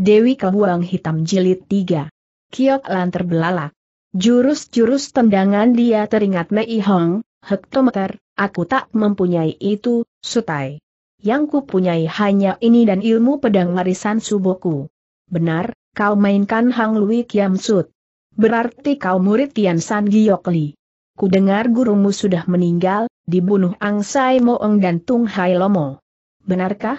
Dewi Kebuang Hitam Jilid 3. Kiok Lan terbelalak. Jurus-jurus tendangan dia teringat Mei Hong, hektometer, aku tak mempunyai itu, sutai. Yang kupunyai hanya ini dan ilmu pedang warisan suboku. Benar, kau mainkan Hang Lui Kiam Sut. Berarti kau murid Tian San Giyok Li. Ku gurumu sudah meninggal, dibunuh Ang Sai Moeng dan Tung Hai Lomo. Benarkah?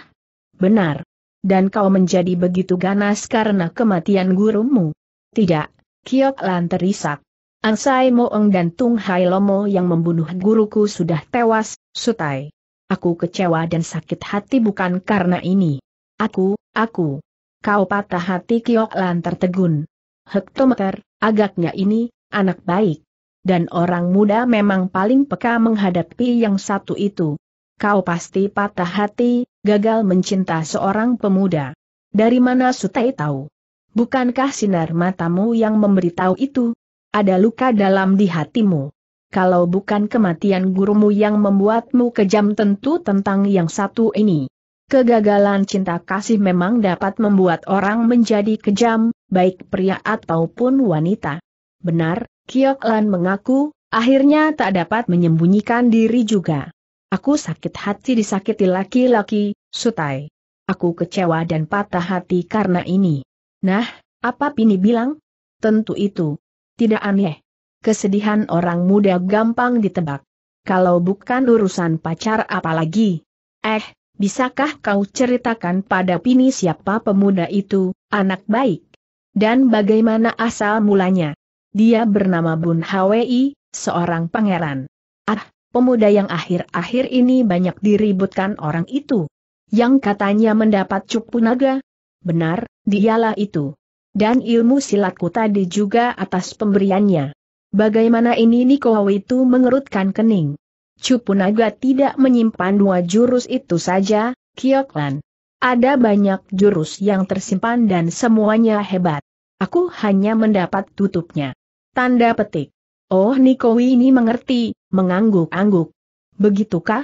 Benar. Dan kau menjadi begitu ganas karena kematian gurumu. Tidak, Kiok Lan terisak. Angsai Moeng dan Tung Hai Lomo yang membunuh guruku sudah tewas, Sutai. Aku kecewa dan sakit hati bukan karena ini. Aku, aku. Kau patah hati Kiok Lan tertegun. Hektometer, agaknya ini, anak baik. Dan orang muda memang paling peka menghadapi yang satu itu kau pasti patah hati, gagal mencinta seorang pemuda. Dari mana Sutai tahu? Bukankah sinar matamu yang memberitahu itu? Ada luka dalam di hatimu. Kalau bukan kematian gurumu yang membuatmu kejam tentu tentang yang satu ini. Kegagalan cinta kasih memang dapat membuat orang menjadi kejam, baik pria ataupun wanita. Benar, Kyoklan mengaku, akhirnya tak dapat menyembunyikan diri juga. Aku sakit hati disakiti laki-laki, sutai. Aku kecewa dan patah hati karena ini. Nah, apa Pini bilang? Tentu itu. Tidak aneh. Kesedihan orang muda gampang ditebak. Kalau bukan urusan pacar apalagi. Eh, bisakah kau ceritakan pada Pini siapa pemuda itu, anak baik? Dan bagaimana asal mulanya? Dia bernama Bun Hwi, seorang pangeran. Ah, pemuda yang akhir-akhir ini banyak diributkan orang itu. Yang katanya mendapat cupu naga. Benar, dialah itu. Dan ilmu silatku tadi juga atas pemberiannya. Bagaimana ini Nikolau itu mengerutkan kening. Cupu naga tidak menyimpan dua jurus itu saja, Kioklan. Ada banyak jurus yang tersimpan dan semuanya hebat. Aku hanya mendapat tutupnya. Tanda petik. Oh Niko ini mengerti, mengangguk-angguk. Begitukah?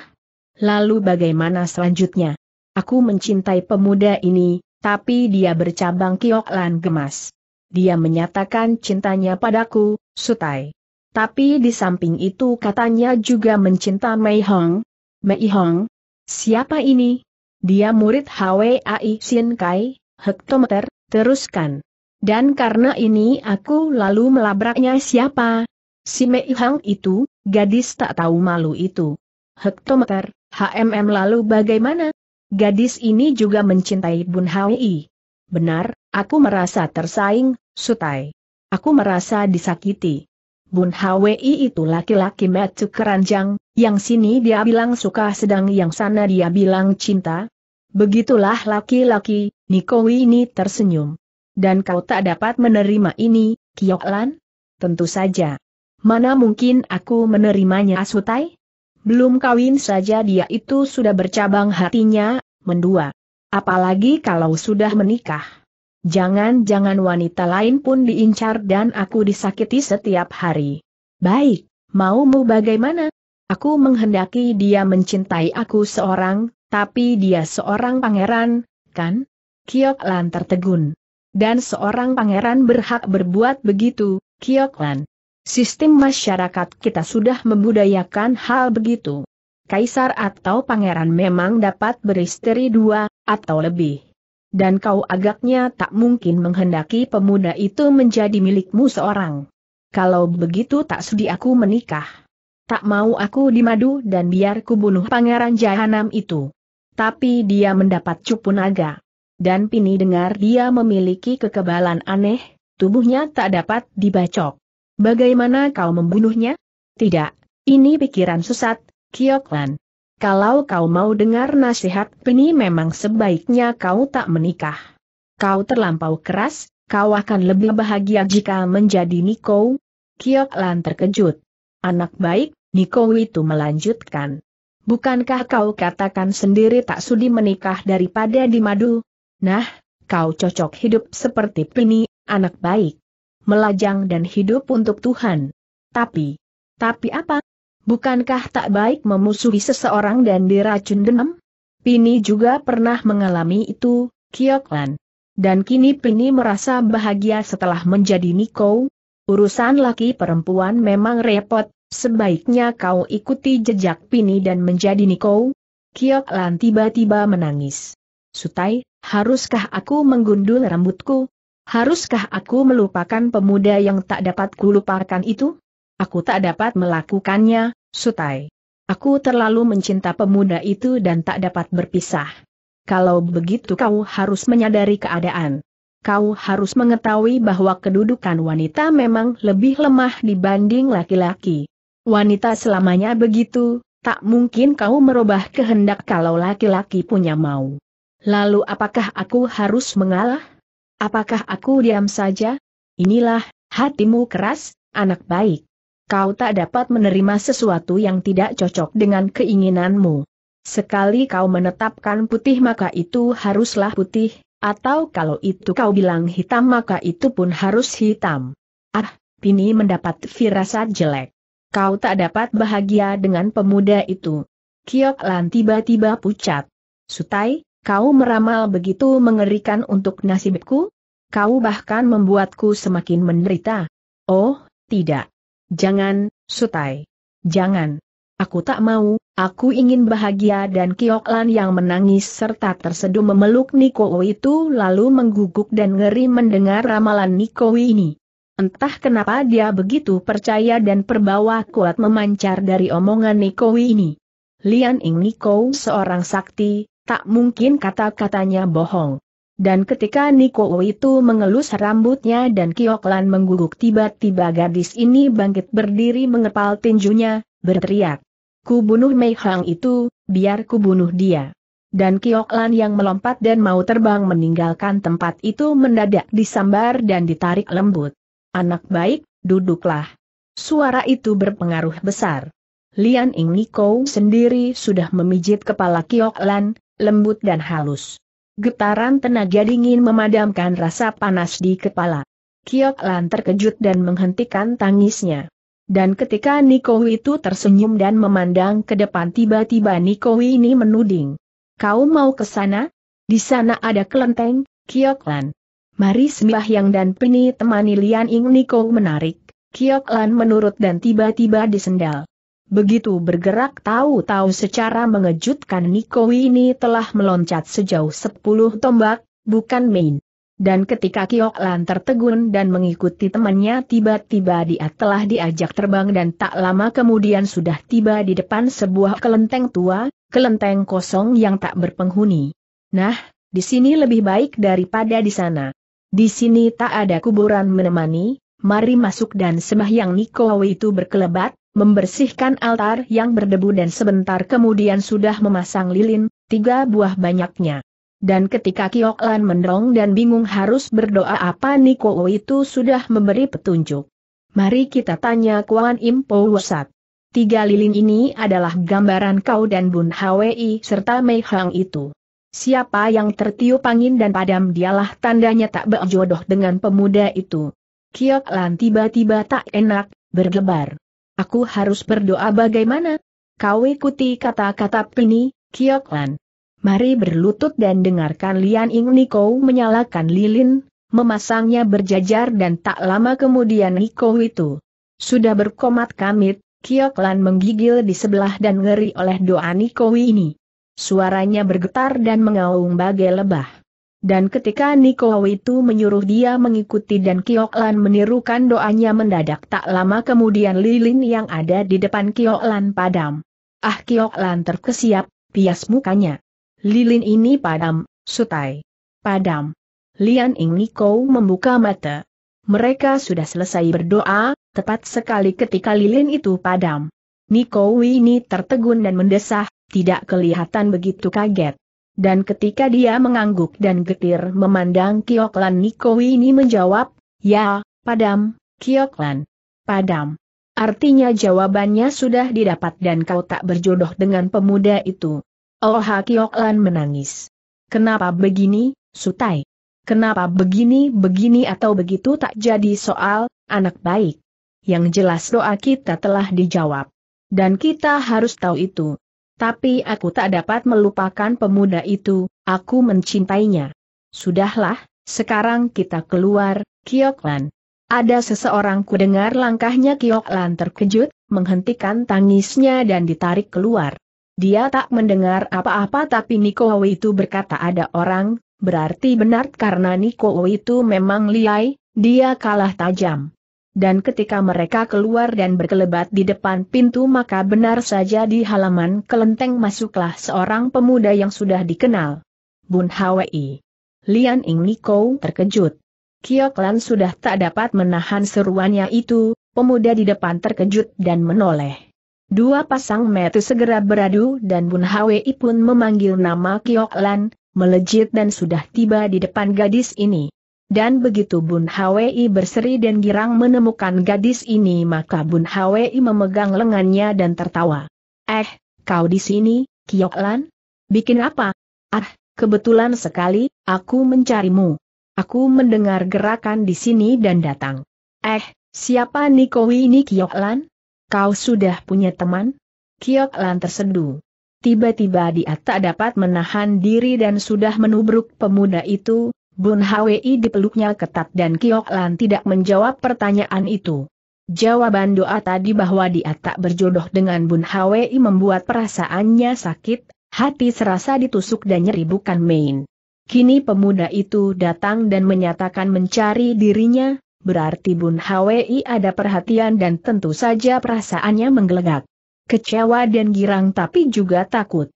Lalu bagaimana selanjutnya? Aku mencintai pemuda ini, tapi dia bercabang kioklan gemas. Dia menyatakan cintanya padaku, Sutai. Tapi di samping itu katanya juga mencinta Mei Hong. Mei Hong? Siapa ini? Dia murid HWAI Sien Kai, hektometer, teruskan. Dan karena ini aku lalu melabraknya siapa, Si Mei Hang itu, gadis tak tahu malu itu. Hektometer, HMM lalu bagaimana? Gadis ini juga mencintai Bun Hai. Benar, aku merasa tersaing, Sutai. Aku merasa disakiti. Bun Hwi itu laki-laki metu keranjang, yang sini dia bilang suka sedang yang sana dia bilang cinta. Begitulah laki-laki, Nikowi ini tersenyum. Dan kau tak dapat menerima ini, Kioklan? Tentu saja. Mana mungkin aku menerimanya Asutai? Belum kawin saja dia itu sudah bercabang hatinya, mendua. Apalagi kalau sudah menikah. Jangan-jangan wanita lain pun diincar dan aku disakiti setiap hari. Baik, maumu bagaimana? Aku menghendaki dia mencintai aku seorang, tapi dia seorang pangeran, kan? Kiok Lan tertegun. Dan seorang pangeran berhak berbuat begitu, Kiok Lan. Sistem masyarakat kita sudah membudayakan hal begitu. Kaisar atau pangeran memang dapat beristeri dua, atau lebih. Dan kau agaknya tak mungkin menghendaki pemuda itu menjadi milikmu seorang. Kalau begitu tak sudi aku menikah. Tak mau aku dimadu dan biar ku bunuh pangeran jahanam itu. Tapi dia mendapat cupu naga. Dan Pini dengar dia memiliki kekebalan aneh, tubuhnya tak dapat dibacok. Bagaimana kau membunuhnya? Tidak, ini pikiran sesat, Kioklan. Kalau kau mau dengar nasihat Peni memang sebaiknya kau tak menikah. Kau terlampau keras, kau akan lebih bahagia jika menjadi Niko. Kioklan terkejut. Anak baik, Niko itu melanjutkan. Bukankah kau katakan sendiri tak sudi menikah daripada di madu? Nah, kau cocok hidup seperti Pini, anak baik melajang dan hidup untuk Tuhan. Tapi, tapi apa? Bukankah tak baik memusuhi seseorang dan diracun dendam? Pini juga pernah mengalami itu, Kioklan. Dan kini Pini merasa bahagia setelah menjadi Niko. Urusan laki perempuan memang repot, sebaiknya kau ikuti jejak Pini dan menjadi Niko. Kioklan tiba-tiba menangis. Sutai, haruskah aku menggundul rambutku? Haruskah aku melupakan pemuda yang tak dapat kulupakan itu? Aku tak dapat melakukannya, Sutai. Aku terlalu mencinta pemuda itu dan tak dapat berpisah. Kalau begitu kau harus menyadari keadaan. Kau harus mengetahui bahwa kedudukan wanita memang lebih lemah dibanding laki-laki. Wanita selamanya begitu, tak mungkin kau merubah kehendak kalau laki-laki punya mau. Lalu apakah aku harus mengalah? Apakah aku diam saja? Inilah, hatimu keras, anak baik. Kau tak dapat menerima sesuatu yang tidak cocok dengan keinginanmu. Sekali kau menetapkan putih maka itu haruslah putih, atau kalau itu kau bilang hitam maka itu pun harus hitam. Ah, Pini mendapat firasat jelek. Kau tak dapat bahagia dengan pemuda itu. Kiok Lan tiba-tiba pucat. Sutai, Kau meramal begitu mengerikan untuk nasibku? Kau bahkan membuatku semakin menderita. Oh, tidak. Jangan, Sutai. Jangan. Aku tak mau, aku ingin bahagia dan Kioklan yang menangis serta terseduh memeluk Niko itu lalu mengguguk dan ngeri mendengar ramalan Niko ini. Entah kenapa dia begitu percaya dan perbawa kuat memancar dari omongan Niko ini. Lian Ing Niko seorang sakti, Tak mungkin kata-katanya bohong. Dan ketika Niko itu mengelus rambutnya dan Kioklan mengguguk tiba-tiba gadis ini bangkit berdiri mengepal tinjunya, berteriak. Ku bunuh Mei Hang itu, biar ku bunuh dia. Dan Kioklan yang melompat dan mau terbang meninggalkan tempat itu mendadak disambar dan ditarik lembut. Anak baik, duduklah. Suara itu berpengaruh besar. Lian Ing Niko sendiri sudah memijit kepala Kioklan, lembut dan halus. Getaran tenaga dingin memadamkan rasa panas di kepala. Kiok Lan terkejut dan menghentikan tangisnya. Dan ketika Nikowi itu tersenyum dan memandang ke depan tiba-tiba Nikowi ini menuding. Kau mau ke sana? Di sana ada kelenteng, Lan. Mari yang dan peni temani Lian Ing Niko menarik. Lan menurut dan tiba-tiba disendal. Begitu bergerak tahu-tahu secara mengejutkan Niko ini telah meloncat sejauh 10 tombak, bukan main. Dan ketika Kiok Lan tertegun dan mengikuti temannya tiba-tiba dia telah diajak terbang dan tak lama kemudian sudah tiba di depan sebuah kelenteng tua, kelenteng kosong yang tak berpenghuni. Nah, di sini lebih baik daripada di sana. Di sini tak ada kuburan menemani, mari masuk dan sembahyang Niko itu berkelebat, membersihkan altar yang berdebu dan sebentar kemudian sudah memasang lilin, tiga buah banyaknya. Dan ketika Kiok Lan mendorong dan bingung harus berdoa apa Niko itu sudah memberi petunjuk. Mari kita tanya Kuan Im Po Wosat. Tiga lilin ini adalah gambaran kau dan Bun Hwi serta Mei Hang itu. Siapa yang tertiup angin dan padam dialah tandanya tak berjodoh dengan pemuda itu. Kiok tiba-tiba tak enak, berdebar. Aku harus berdoa bagaimana? Kau ikuti kata-kata Pini, Kioklan. Mari berlutut dan dengarkan Lian Ing Niko menyalakan lilin, memasangnya berjajar dan tak lama kemudian Niko itu sudah berkomat kamit, Kioklan menggigil di sebelah dan ngeri oleh doa Niko ini. Suaranya bergetar dan mengaung bagai lebah dan ketika Niko itu menyuruh dia mengikuti dan Kioklan menirukan doanya mendadak tak lama kemudian lilin yang ada di depan Kioklan padam. Ah Kioklan terkesiap, pias mukanya. Lilin ini padam, sutai. Padam. Lian Ing Niko membuka mata. Mereka sudah selesai berdoa, tepat sekali ketika lilin itu padam. Niko ini tertegun dan mendesah, tidak kelihatan begitu kaget dan ketika dia mengangguk dan getir memandang Kioklan Niko ini menjawab, Ya, padam, Kioklan. Padam. Artinya jawabannya sudah didapat dan kau tak berjodoh dengan pemuda itu. Oh ha Kioklan menangis. Kenapa begini, Sutai? Kenapa begini, begini atau begitu tak jadi soal, anak baik? Yang jelas doa kita telah dijawab. Dan kita harus tahu itu. Tapi aku tak dapat melupakan pemuda itu, aku mencintainya. Sudahlah, sekarang kita keluar, Kioklan. Ada seseorang ku dengar langkahnya Kioklan terkejut, menghentikan tangisnya dan ditarik keluar. Dia tak mendengar apa-apa tapi Niko itu berkata ada orang, berarti benar karena Niko itu memang liai, dia kalah tajam dan ketika mereka keluar dan berkelebat di depan pintu maka benar saja di halaman kelenteng masuklah seorang pemuda yang sudah dikenal. Bun Hwi. Lian Ing Niko terkejut. Kiyoklan sudah tak dapat menahan seruannya itu, pemuda di depan terkejut dan menoleh. Dua pasang metu segera beradu dan Bun Hwi pun memanggil nama Kiyoklan, melejit dan sudah tiba di depan gadis ini. Dan begitu Bun Hwi berseri dan girang menemukan gadis ini maka Bun Hwi memegang lengannya dan tertawa. Eh, kau di sini, Kioklan? Bikin apa? Ah, kebetulan sekali, aku mencarimu. Aku mendengar gerakan di sini dan datang. Eh, siapa Nikowi ini Kioklan? Kau sudah punya teman? Kioklan terseduh. Tiba-tiba dia tak dapat menahan diri dan sudah menubruk pemuda itu, Bun Hwi dipeluknya ketat dan Kiok Lan tidak menjawab pertanyaan itu. Jawaban doa tadi bahwa dia tak berjodoh dengan Bun Hwi membuat perasaannya sakit, hati serasa ditusuk dan nyeri bukan main. Kini pemuda itu datang dan menyatakan mencari dirinya, berarti Bun Hwi ada perhatian dan tentu saja perasaannya menggelegak. Kecewa dan girang tapi juga takut.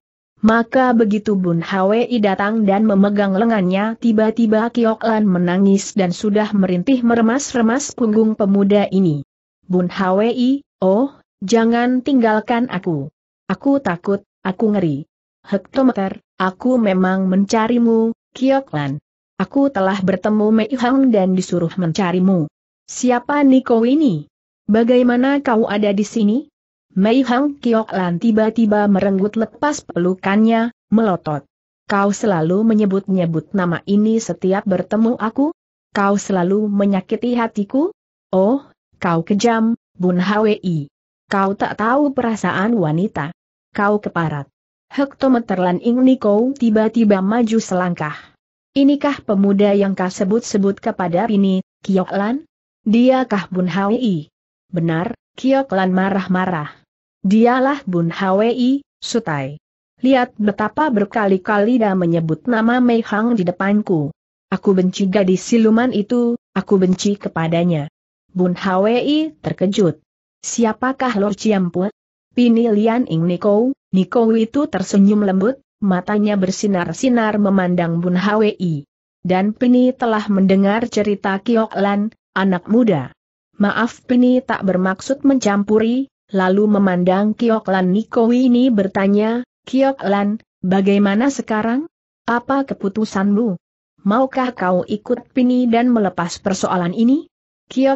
Maka begitu Bun Hwi datang dan memegang lengannya tiba-tiba Kiok Lan menangis dan sudah merintih meremas-remas punggung pemuda ini. Bun Hwi, oh, jangan tinggalkan aku. Aku takut, aku ngeri. Hektometer, aku memang mencarimu, Kiok Lan. Aku telah bertemu Mei Hang dan disuruh mencarimu. Siapa Niko ini? Bagaimana kau ada di sini? Mei Hang Kiok Lan tiba-tiba merenggut lepas pelukannya, melotot. Kau selalu menyebut-nyebut nama ini setiap bertemu aku? Kau selalu menyakiti hatiku? Oh, kau kejam, Bun Hwi. Kau tak tahu perasaan wanita. Kau keparat. Hektometer Lan Ing Niko tiba-tiba maju selangkah. Inikah pemuda yang kau sebut-sebut kepada ini, Kiok Lan? Diakah Bun Hwi? Benar, Kiok Lan marah-marah. Dialah Bun Hwi, Sutai. Lihat betapa berkali-kali dia menyebut nama Mei Hang di depanku. Aku benci gadis siluman itu, aku benci kepadanya. Bun Hwi terkejut. Siapakah Lord Ciampue? Pini Lian Ing Niko, Niko itu tersenyum lembut, matanya bersinar-sinar memandang Bun Hwi. Dan Pini telah mendengar cerita Kiok Lan, anak muda. Maaf Pini tak bermaksud mencampuri, lalu memandang Lan Niko ini bertanya, Lan, bagaimana sekarang? Apa keputusanmu? Maukah kau ikut Pini dan melepas persoalan ini?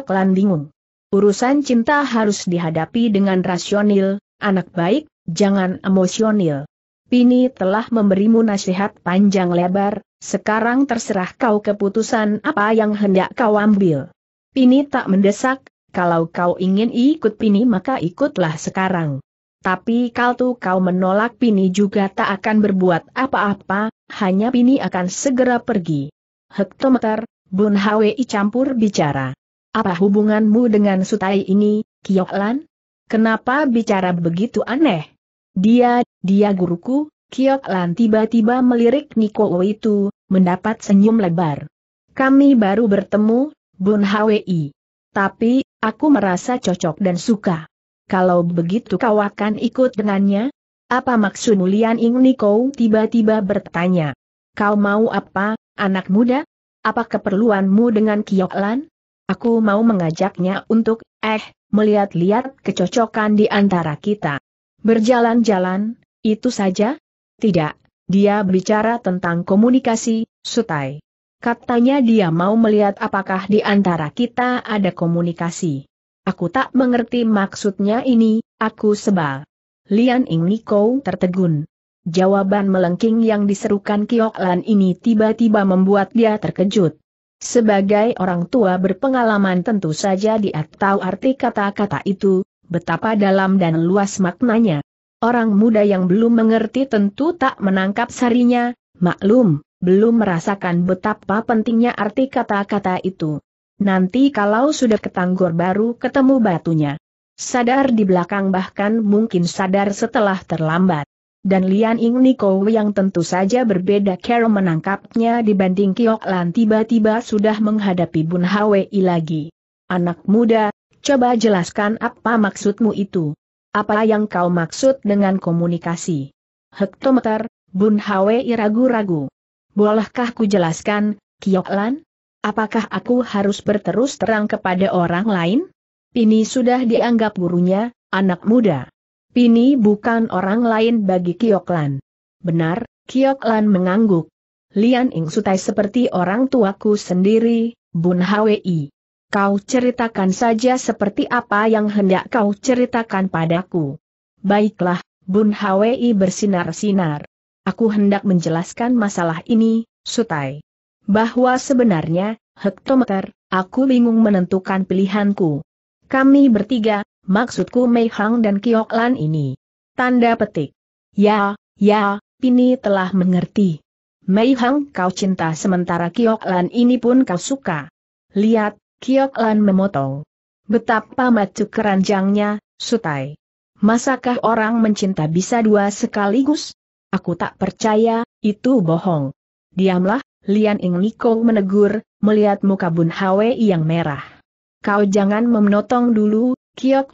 Lan bingung. Urusan cinta harus dihadapi dengan rasional, anak baik, jangan emosional. Pini telah memberimu nasihat panjang lebar, sekarang terserah kau keputusan apa yang hendak kau ambil. Pini tak mendesak, kalau kau ingin ikut Pini maka ikutlah sekarang. Tapi tuh kau menolak Pini juga tak akan berbuat apa-apa, hanya Pini akan segera pergi. Hektometer, Bun Hwi campur bicara. Apa hubunganmu dengan Sutai ini, Kioklan? Kenapa bicara begitu aneh? Dia, dia guruku, Kioklan tiba-tiba melirik Niko itu, mendapat senyum lebar. Kami baru bertemu, Bun Hwi. Tapi, Aku merasa cocok dan suka. Kalau begitu kau akan ikut dengannya? Apa maksud Mulian Ing Niko tiba-tiba bertanya. Kau mau apa, anak muda? Apa keperluanmu dengan Kioklan? Aku mau mengajaknya untuk, eh, melihat-lihat kecocokan di antara kita. Berjalan-jalan, itu saja? Tidak, dia bicara tentang komunikasi, Sutai. Katanya dia mau melihat apakah di antara kita ada komunikasi. Aku tak mengerti maksudnya ini, aku sebal. Lian Ing Niko tertegun. Jawaban melengking yang diserukan Kiok Lan ini tiba-tiba membuat dia terkejut. Sebagai orang tua berpengalaman tentu saja dia tahu arti kata-kata itu, betapa dalam dan luas maknanya. Orang muda yang belum mengerti tentu tak menangkap sarinya, maklum belum merasakan betapa pentingnya arti kata-kata itu. Nanti kalau sudah ketanggor baru ketemu batunya. Sadar di belakang bahkan mungkin sadar setelah terlambat. Dan Lian Ying Niko yang tentu saja berbeda cara menangkapnya dibanding Kiok Lan tiba-tiba sudah menghadapi Bun Hwi lagi. Anak muda, coba jelaskan apa maksudmu itu. Apa yang kau maksud dengan komunikasi? Hektometer, Bun Hwi ragu-ragu. Bolehkah ku jelaskan, Kioklan? Apakah aku harus berterus terang kepada orang lain? Pini sudah dianggap gurunya, anak muda. Pini bukan orang lain bagi Kioklan. Benar, Kioklan mengangguk. Lian Ing Sutai seperti orang tuaku sendiri, Bun Hwi. Kau ceritakan saja seperti apa yang hendak kau ceritakan padaku. Baiklah, Bun Hwi bersinar-sinar. Aku hendak menjelaskan masalah ini, Sutai. Bahwa sebenarnya, hektometer, aku bingung menentukan pilihanku. Kami bertiga, maksudku Mei Hang dan Kiok Lan ini. Tanda petik. Ya, ya, Pini telah mengerti. Mei Hang kau cinta sementara Kiok Lan ini pun kau suka. Lihat, Kiok Lan memotong. Betapa macu keranjangnya, Sutai. Masakah orang mencinta bisa dua sekaligus? Aku tak percaya, itu bohong. Diamlah, Lian Ing Niko menegur, melihat muka Bun Hwei yang merah. Kau jangan menotong dulu,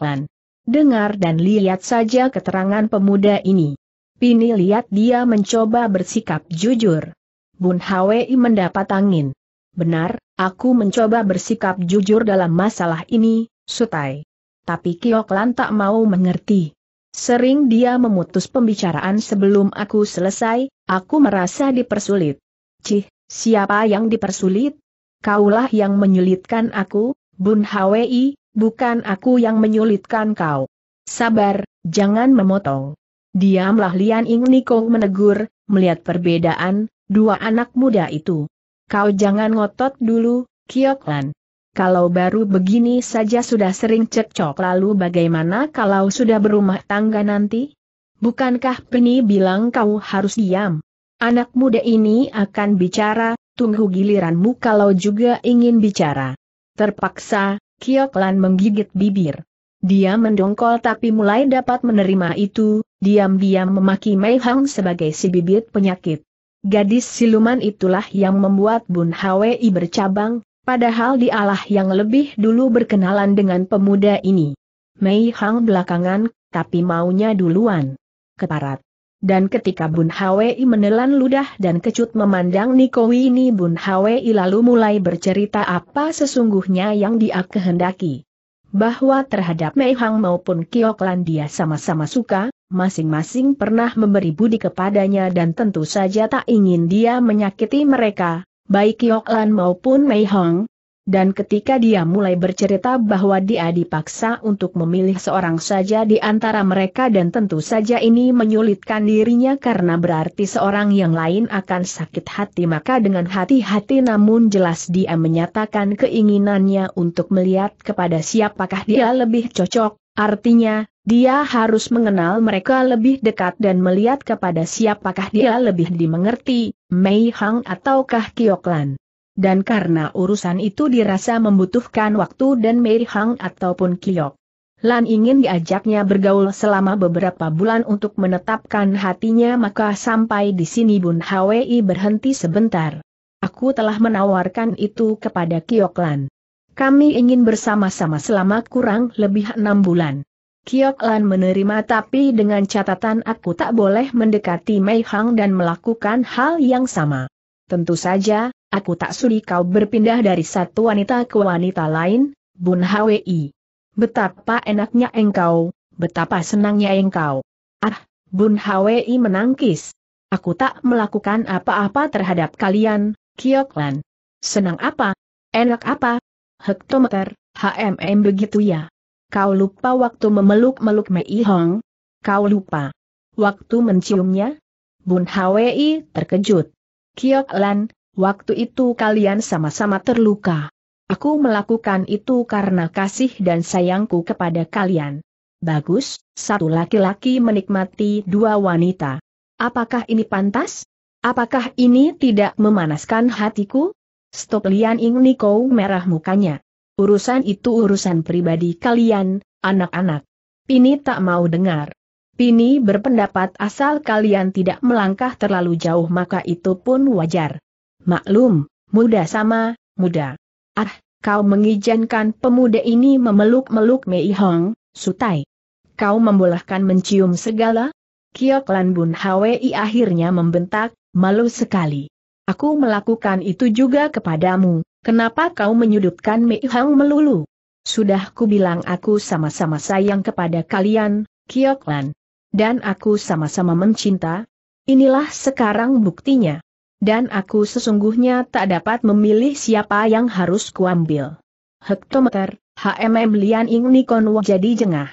Lan. Dengar dan lihat saja keterangan pemuda ini. Pini lihat dia mencoba bersikap jujur. Bun Hwei mendapat angin. Benar, aku mencoba bersikap jujur dalam masalah ini, Sutai. Tapi Lan tak mau mengerti. Sering dia memutus pembicaraan sebelum aku selesai, aku merasa dipersulit. Cih, siapa yang dipersulit? Kaulah yang menyulitkan aku, Bun Hwi, bukan aku yang menyulitkan kau. Sabar, jangan memotong. Diamlah Lian Ing Niko menegur, melihat perbedaan, dua anak muda itu. Kau jangan ngotot dulu, Kioklan kalau baru begini saja sudah sering cekcok lalu bagaimana kalau sudah berumah tangga nanti? Bukankah Peni bilang kau harus diam? Anak muda ini akan bicara, tunggu giliranmu kalau juga ingin bicara. Terpaksa, Kioklan menggigit bibir. Dia mendongkol tapi mulai dapat menerima itu, diam-diam memaki Mei Hang sebagai si bibit penyakit. Gadis siluman itulah yang membuat Bun Hwi bercabang, Padahal dialah yang lebih dulu berkenalan dengan pemuda ini. Mei Hang belakangan, tapi maunya duluan. Keparat. Dan ketika Bun Hwi menelan ludah dan kecut memandang Niko ini Bun Hwi lalu mulai bercerita apa sesungguhnya yang dia kehendaki. Bahwa terhadap Mei Hang maupun Kioklan dia sama-sama suka, masing-masing pernah memberi budi kepadanya dan tentu saja tak ingin dia menyakiti mereka, baik Yok Lan maupun Mei Hong. Dan ketika dia mulai bercerita bahwa dia dipaksa untuk memilih seorang saja di antara mereka dan tentu saja ini menyulitkan dirinya karena berarti seorang yang lain akan sakit hati maka dengan hati-hati namun jelas dia menyatakan keinginannya untuk melihat kepada siapakah dia lebih cocok, artinya, dia harus mengenal mereka lebih dekat dan melihat kepada siapakah dia lebih dimengerti, Mei Hang ataukah Kioklan. Dan karena urusan itu dirasa membutuhkan waktu dan Mei Hang ataupun Kiok. Lan ingin diajaknya bergaul selama beberapa bulan untuk menetapkan hatinya maka sampai di sini Bun Hwi berhenti sebentar. Aku telah menawarkan itu kepada Kioklan. Kami ingin bersama-sama selama kurang lebih enam bulan. Kiok Lan menerima tapi dengan catatan aku tak boleh mendekati Mei Hang dan melakukan hal yang sama. Tentu saja, aku tak sudi kau berpindah dari satu wanita ke wanita lain, Bun Hwi. Betapa enaknya engkau, betapa senangnya engkau. Ah, Bun Hwi menangkis. Aku tak melakukan apa-apa terhadap kalian, Kiok Lan. Senang apa? Enak apa? Hektometer, HMM begitu ya. Kau lupa waktu memeluk-meluk Mei Hong? Kau lupa. Waktu menciumnya? Bun Hwi terkejut. Kiok Lan, waktu itu kalian sama-sama terluka. Aku melakukan itu karena kasih dan sayangku kepada kalian. Bagus, satu laki-laki menikmati dua wanita. Apakah ini pantas? Apakah ini tidak memanaskan hatiku? Stop Lian Ing Niko merah mukanya. Urusan itu urusan pribadi kalian, anak-anak. Pini tak mau dengar. Pini berpendapat asal kalian tidak melangkah terlalu jauh maka itu pun wajar. Maklum, muda sama, muda. Ah, kau mengizinkan pemuda ini memeluk-meluk Mei Hong, Sutai. Kau membolehkan mencium segala? Kiok Lan Bun Hwi akhirnya membentak, malu sekali. Aku melakukan itu juga kepadamu, kenapa kau menyudutkan Mei Hang melulu? Sudah kubilang aku sama-sama sayang kepada kalian, Kioklan. Dan aku sama-sama mencinta. Inilah sekarang buktinya. Dan aku sesungguhnya tak dapat memilih siapa yang harus kuambil. Hektometer, HMM Lian Ing Nikon Wah jadi jengah.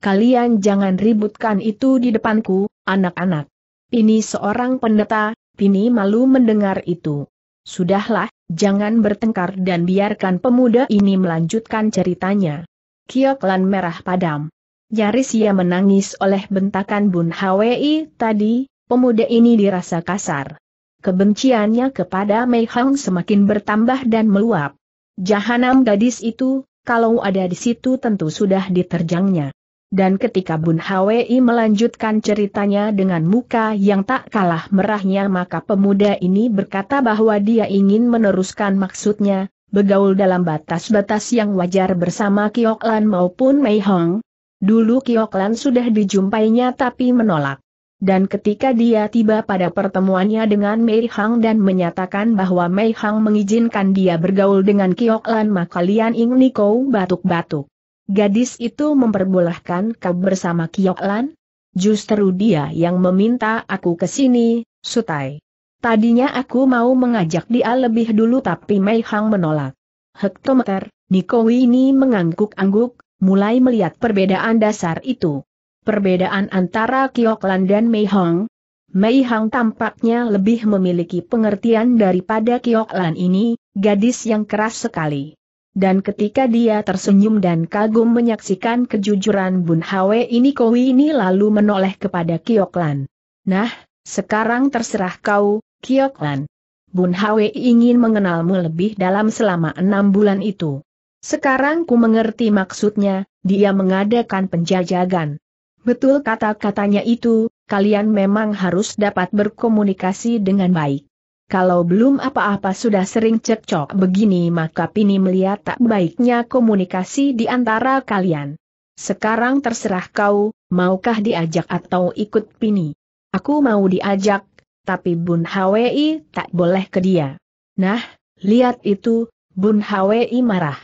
Kalian jangan ributkan itu di depanku, anak-anak. Ini seorang pendeta, Tini malu mendengar itu. Sudahlah, jangan bertengkar dan biarkan pemuda ini melanjutkan ceritanya. Kioklan merah padam. Nyaris ia menangis oleh bentakan Bun Hwi tadi, pemuda ini dirasa kasar. Kebenciannya kepada Mei Hong semakin bertambah dan meluap. Jahanam gadis itu, kalau ada di situ tentu sudah diterjangnya. Dan ketika Bun Hwi melanjutkan ceritanya dengan muka yang tak kalah merahnya maka pemuda ini berkata bahwa dia ingin meneruskan maksudnya, begaul dalam batas-batas yang wajar bersama Kioklan maupun Mei Hong. Dulu Kioklan sudah dijumpainya tapi menolak. Dan ketika dia tiba pada pertemuannya dengan Mei Hang dan menyatakan bahwa Mei Hang mengizinkan dia bergaul dengan Kioklan maka Lian Ing Niko batuk-batuk. Gadis itu memperbolehkan kau bersama Kioklan? Justru dia yang meminta aku ke sini, Sutai. Tadinya aku mau mengajak dia lebih dulu tapi Mei Hang menolak. Hektometer, Niko ini mengangguk-angguk, mulai melihat perbedaan dasar itu. Perbedaan antara Kioklan dan Mei Hang. Mei Hang tampaknya lebih memiliki pengertian daripada Kioklan ini, gadis yang keras sekali. Dan ketika dia tersenyum dan kagum menyaksikan kejujuran Bun Hwe ini Kowi ini lalu menoleh kepada Kioklan. Nah, sekarang terserah kau, Kioklan. Bun Hwe ingin mengenalmu lebih dalam selama enam bulan itu. Sekarang ku mengerti maksudnya, dia mengadakan penjajagan. Betul kata-katanya itu, kalian memang harus dapat berkomunikasi dengan baik. Kalau belum apa-apa sudah sering cekcok begini maka Pini melihat tak baiknya komunikasi di antara kalian. Sekarang terserah kau, maukah diajak atau ikut Pini? Aku mau diajak, tapi Bun Hwi tak boleh ke dia. Nah, lihat itu, Bun Hwi marah.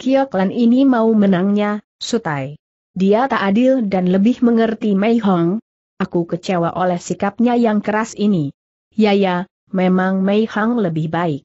Kioklan ini mau menangnya, Sutai. Dia tak adil dan lebih mengerti Mei Hong. Aku kecewa oleh sikapnya yang keras ini. Ya ya, Memang Mei Hang lebih baik.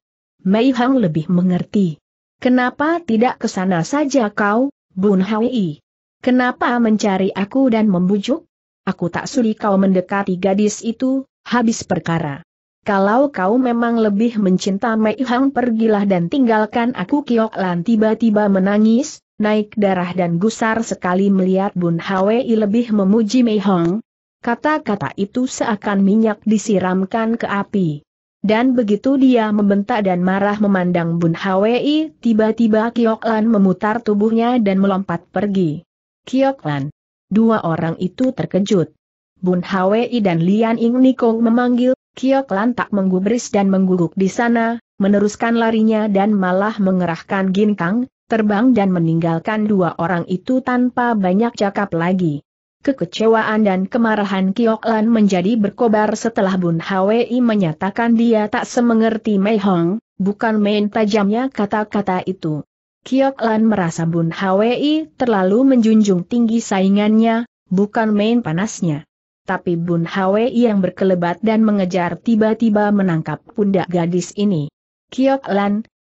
Mei Hang lebih mengerti. Kenapa tidak ke sana saja kau, Bun Hwi? Kenapa mencari aku dan membujuk? Aku tak sudi kau mendekati gadis itu, habis perkara. Kalau kau memang lebih mencinta Mei Hang pergilah dan tinggalkan aku Kiok Lan tiba-tiba menangis, naik darah dan gusar sekali melihat Bun Hwi lebih memuji Mei Hang. Kata-kata itu seakan minyak disiramkan ke api. Dan begitu dia membentak dan marah memandang Bun Hwi, tiba-tiba Kiok Lan memutar tubuhnya dan melompat pergi. Kiok Lan. Dua orang itu terkejut. Bun Hwi dan Lian Ing Nikong memanggil, Kiok Lan tak menggubris dan mengguguk di sana, meneruskan larinya dan malah mengerahkan ginkang, terbang dan meninggalkan dua orang itu tanpa banyak cakap lagi. Kekecewaan dan kemarahan Kiok menjadi berkobar setelah Bun Hwi menyatakan dia tak semengerti Mei Hong, bukan main tajamnya kata-kata itu. Kiok merasa Bun Hwi terlalu menjunjung tinggi saingannya, bukan main panasnya. Tapi Bun Hwi yang berkelebat dan mengejar tiba-tiba menangkap pundak gadis ini. Kiok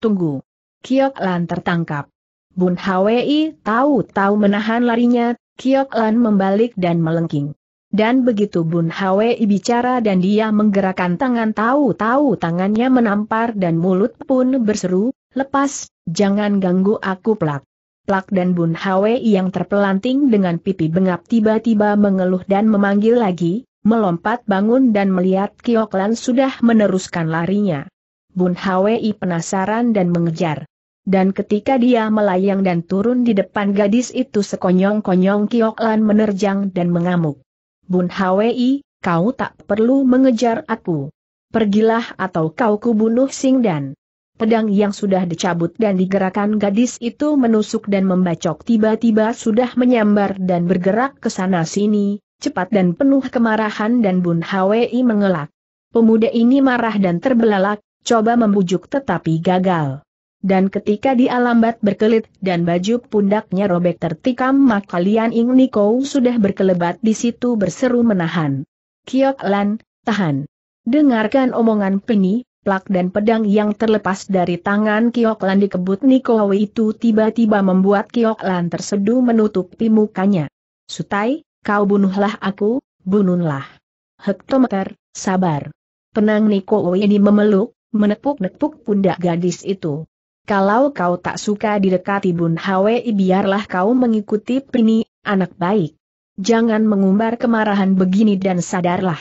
tunggu. Kiok tertangkap. Bun Hwi tahu-tahu menahan larinya Kiok Lan membalik dan melengking. Dan begitu Bun Hwei bicara dan dia menggerakkan tangan tahu-tahu tangannya menampar dan mulut pun berseru, lepas, jangan ganggu aku plak. Plak dan Bun Hwei yang terpelanting dengan pipi bengap tiba-tiba mengeluh dan memanggil lagi, melompat bangun dan melihat Kiok sudah meneruskan larinya. Bun Hwei penasaran dan mengejar. Dan ketika dia melayang dan turun di depan gadis itu sekonyong-konyong Kiok menerjang dan mengamuk. Bun Hwi, kau tak perlu mengejar aku. Pergilah atau kau kubunuh Sing Dan. Pedang yang sudah dicabut dan digerakkan gadis itu menusuk dan membacok tiba-tiba sudah menyambar dan bergerak ke sana sini, cepat dan penuh kemarahan dan Bun Hwi mengelak. Pemuda ini marah dan terbelalak, coba membujuk tetapi gagal dan ketika dia lambat berkelit dan baju pundaknya robek tertikam maka kalian Ing Niko sudah berkelebat di situ berseru menahan. Kiok Lan, tahan. Dengarkan omongan Peni, plak dan pedang yang terlepas dari tangan Kiok Lan dikebut Niko itu tiba-tiba membuat Kiok Lan terseduh menutupi mukanya. Sutai, kau bunuhlah aku, bunuhlah. Hektometer, sabar. Penang Niko ini memeluk, menepuk-nepuk pundak gadis itu. Kalau kau tak suka didekati Bun Hwi biarlah kau mengikuti Pini, anak baik. Jangan mengumbar kemarahan begini dan sadarlah.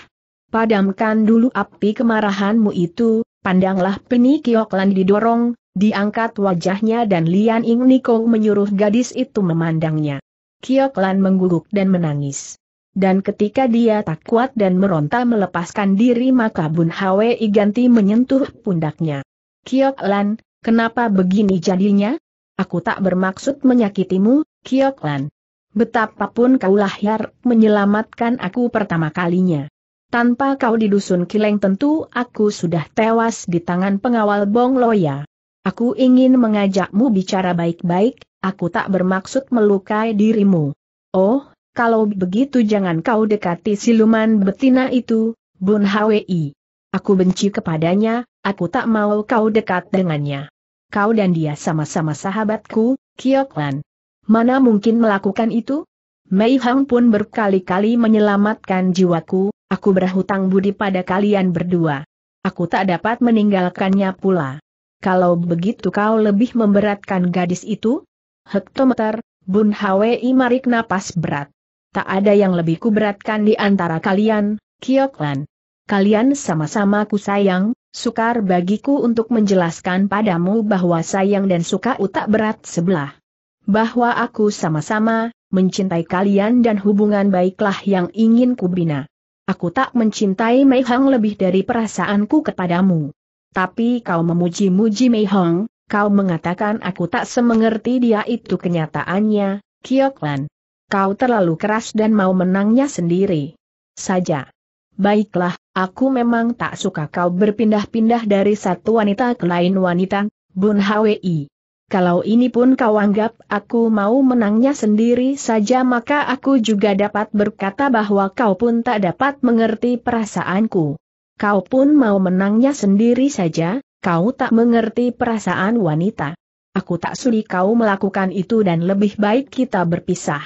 Padamkan dulu api kemarahanmu itu, pandanglah Pini Kioklan didorong, diangkat wajahnya dan Lian Ing Niko menyuruh gadis itu memandangnya. Kioklan mengguguk dan menangis. Dan ketika dia tak kuat dan meronta melepaskan diri maka Bun Hwi ganti menyentuh pundaknya. Kioklan, Kenapa begini jadinya? Aku tak bermaksud menyakitimu, Kioklan. Betapapun kau lahir, menyelamatkan aku pertama kalinya. Tanpa kau di dusun Kileng tentu aku sudah tewas di tangan pengawal Bong Loya. Aku ingin mengajakmu bicara baik-baik, aku tak bermaksud melukai dirimu. Oh, kalau begitu jangan kau dekati siluman betina itu, Bun Hwi. Aku benci kepadanya, aku tak mau kau dekat dengannya. Kau dan dia sama-sama sahabatku, Kioklan. Mana mungkin melakukan itu? Mei Hang pun berkali-kali menyelamatkan jiwaku, aku berhutang budi pada kalian berdua. Aku tak dapat meninggalkannya pula. Kalau begitu kau lebih memberatkan gadis itu? Hektometer, Bun Hwi marik napas berat. Tak ada yang lebih kuberatkan di antara kalian, Kioklan kalian sama-sama ku sayang, sukar bagiku untuk menjelaskan padamu bahwa sayang dan suka utak berat sebelah. Bahwa aku sama-sama, mencintai kalian dan hubungan baiklah yang ingin ku bina. Aku tak mencintai Mei Hang lebih dari perasaanku kepadamu. Tapi kau memuji-muji Mei Hong, kau mengatakan aku tak semengerti dia itu kenyataannya, Kioklan. Kau terlalu keras dan mau menangnya sendiri. Saja. Baiklah, Aku memang tak suka kau berpindah-pindah dari satu wanita ke lain wanita, Bun Hwi. Kalau ini pun kau anggap aku mau menangnya sendiri saja maka aku juga dapat berkata bahwa kau pun tak dapat mengerti perasaanku. Kau pun mau menangnya sendiri saja, kau tak mengerti perasaan wanita. Aku tak sudi kau melakukan itu dan lebih baik kita berpisah.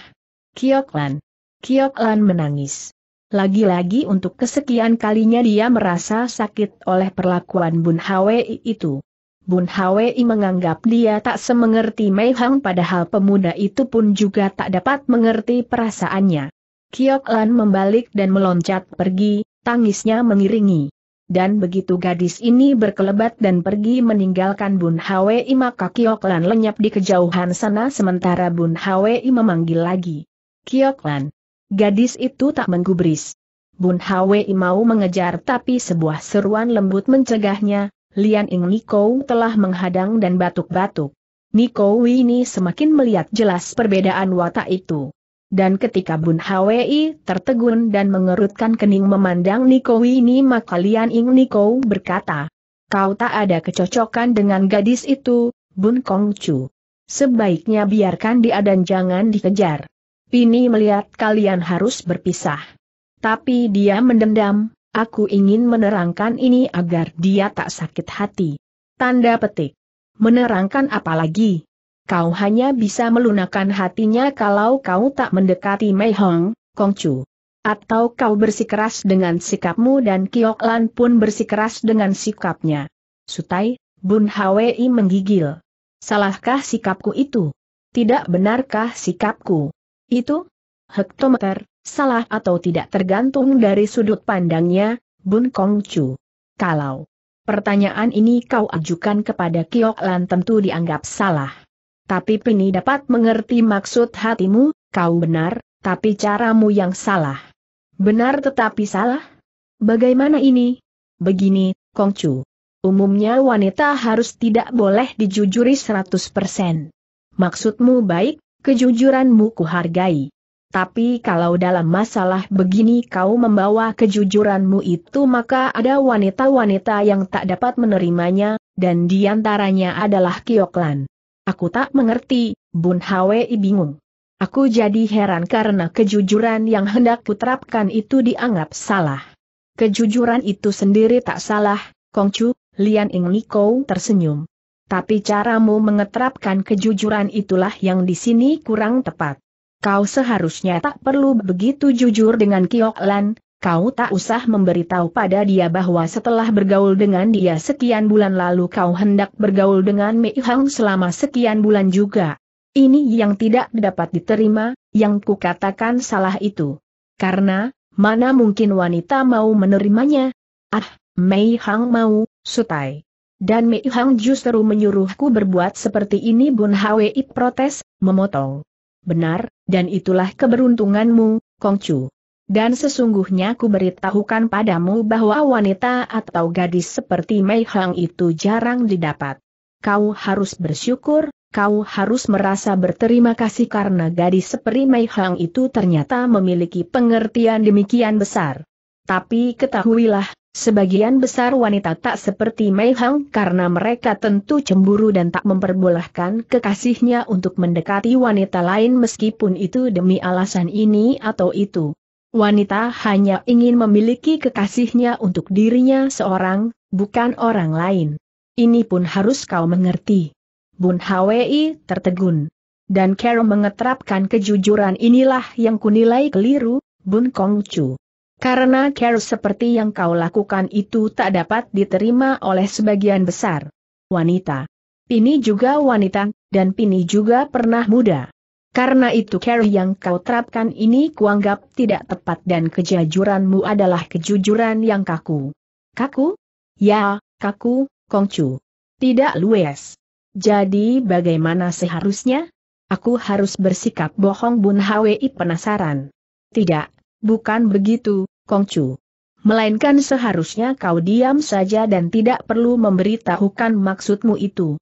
Kioklan. Kioklan menangis. Lagi-lagi untuk kesekian kalinya dia merasa sakit oleh perlakuan Bun Hwei itu. Bun Hwei menganggap dia tak semengerti Mei Hang padahal pemuda itu pun juga tak dapat mengerti perasaannya. Kiok Lan membalik dan meloncat pergi, tangisnya mengiringi. Dan begitu gadis ini berkelebat dan pergi meninggalkan Bun Hwei maka Kiok Lan lenyap di kejauhan sana sementara Bun Hwei memanggil lagi. Kiok Lan. Gadis itu tak menggubris. Bun Hwei mau mengejar tapi sebuah seruan lembut mencegahnya, Lian Ing Niko telah menghadang dan batuk-batuk. Nikou ini semakin melihat jelas perbedaan watak itu. Dan ketika Bun Hwei tertegun dan mengerutkan kening memandang Niko ini maka Lian Ing Niko berkata, Kau tak ada kecocokan dengan gadis itu, Bun Kong Chu. Sebaiknya biarkan dia dan jangan dikejar. Pini melihat kalian harus berpisah. Tapi dia mendendam, aku ingin menerangkan ini agar dia tak sakit hati. Tanda petik. Menerangkan apalagi? Kau hanya bisa melunakan hatinya kalau kau tak mendekati Mei Hong, Kongcu. Atau kau bersikeras dengan sikapmu dan Kiok Lan pun bersikeras dengan sikapnya. Sutai, Bun Hwi menggigil. Salahkah sikapku itu? Tidak benarkah sikapku? Itu? Hektometer, salah atau tidak tergantung dari sudut pandangnya, Bun Kong Chu. Kalau pertanyaan ini kau ajukan kepada Kiok Lan tentu dianggap salah. Tapi Pini dapat mengerti maksud hatimu, kau benar, tapi caramu yang salah. Benar tetapi salah? Bagaimana ini? Begini, Kong Chu. Umumnya wanita harus tidak boleh dijujuri 100%. Maksudmu baik, kejujuranmu kuhargai. Tapi kalau dalam masalah begini kau membawa kejujuranmu itu maka ada wanita-wanita yang tak dapat menerimanya, dan diantaranya adalah Kioklan. Aku tak mengerti, Bun Hwei bingung. Aku jadi heran karena kejujuran yang hendak kuterapkan itu dianggap salah. Kejujuran itu sendiri tak salah, Kongcu, Lian Ing Niko tersenyum tapi caramu mengeterapkan kejujuran itulah yang di sini kurang tepat. Kau seharusnya tak perlu begitu jujur dengan Kiok Lan, kau tak usah memberitahu pada dia bahwa setelah bergaul dengan dia sekian bulan lalu kau hendak bergaul dengan Mei Hang selama sekian bulan juga. Ini yang tidak dapat diterima, yang kukatakan salah itu. Karena, mana mungkin wanita mau menerimanya? Ah, Mei Hang mau, sutai. Dan Mei Hang justru menyuruhku berbuat seperti ini Bun Hwi protes, memotong. Benar, dan itulah keberuntunganmu, Kong Chu. Dan sesungguhnya ku beritahukan padamu bahwa wanita atau gadis seperti Mei Hang itu jarang didapat. Kau harus bersyukur, kau harus merasa berterima kasih karena gadis seperti Mei Hang itu ternyata memiliki pengertian demikian besar. Tapi ketahuilah, Sebagian besar wanita tak seperti Mei Hang karena mereka tentu cemburu dan tak memperbolehkan kekasihnya untuk mendekati wanita lain meskipun itu demi alasan ini atau itu. Wanita hanya ingin memiliki kekasihnya untuk dirinya seorang, bukan orang lain. Ini pun harus kau mengerti. Bun Hwi tertegun. Dan Carol mengetrapkan kejujuran inilah yang kunilai keliru, Bun Kongcu. Karena care seperti yang kau lakukan itu tak dapat diterima oleh sebagian besar wanita. Pini juga wanita, dan Pini juga pernah muda. Karena itu care yang kau terapkan ini kuanggap tidak tepat dan kejujuranmu adalah kejujuran yang kaku. Kaku? Ya, kaku, Kongcu. Tidak lues. Jadi bagaimana seharusnya? Aku harus bersikap bohong Bun Hwi penasaran. Tidak, Bukan begitu, Kongcu. Melainkan seharusnya kau diam saja dan tidak perlu memberitahukan maksudmu itu.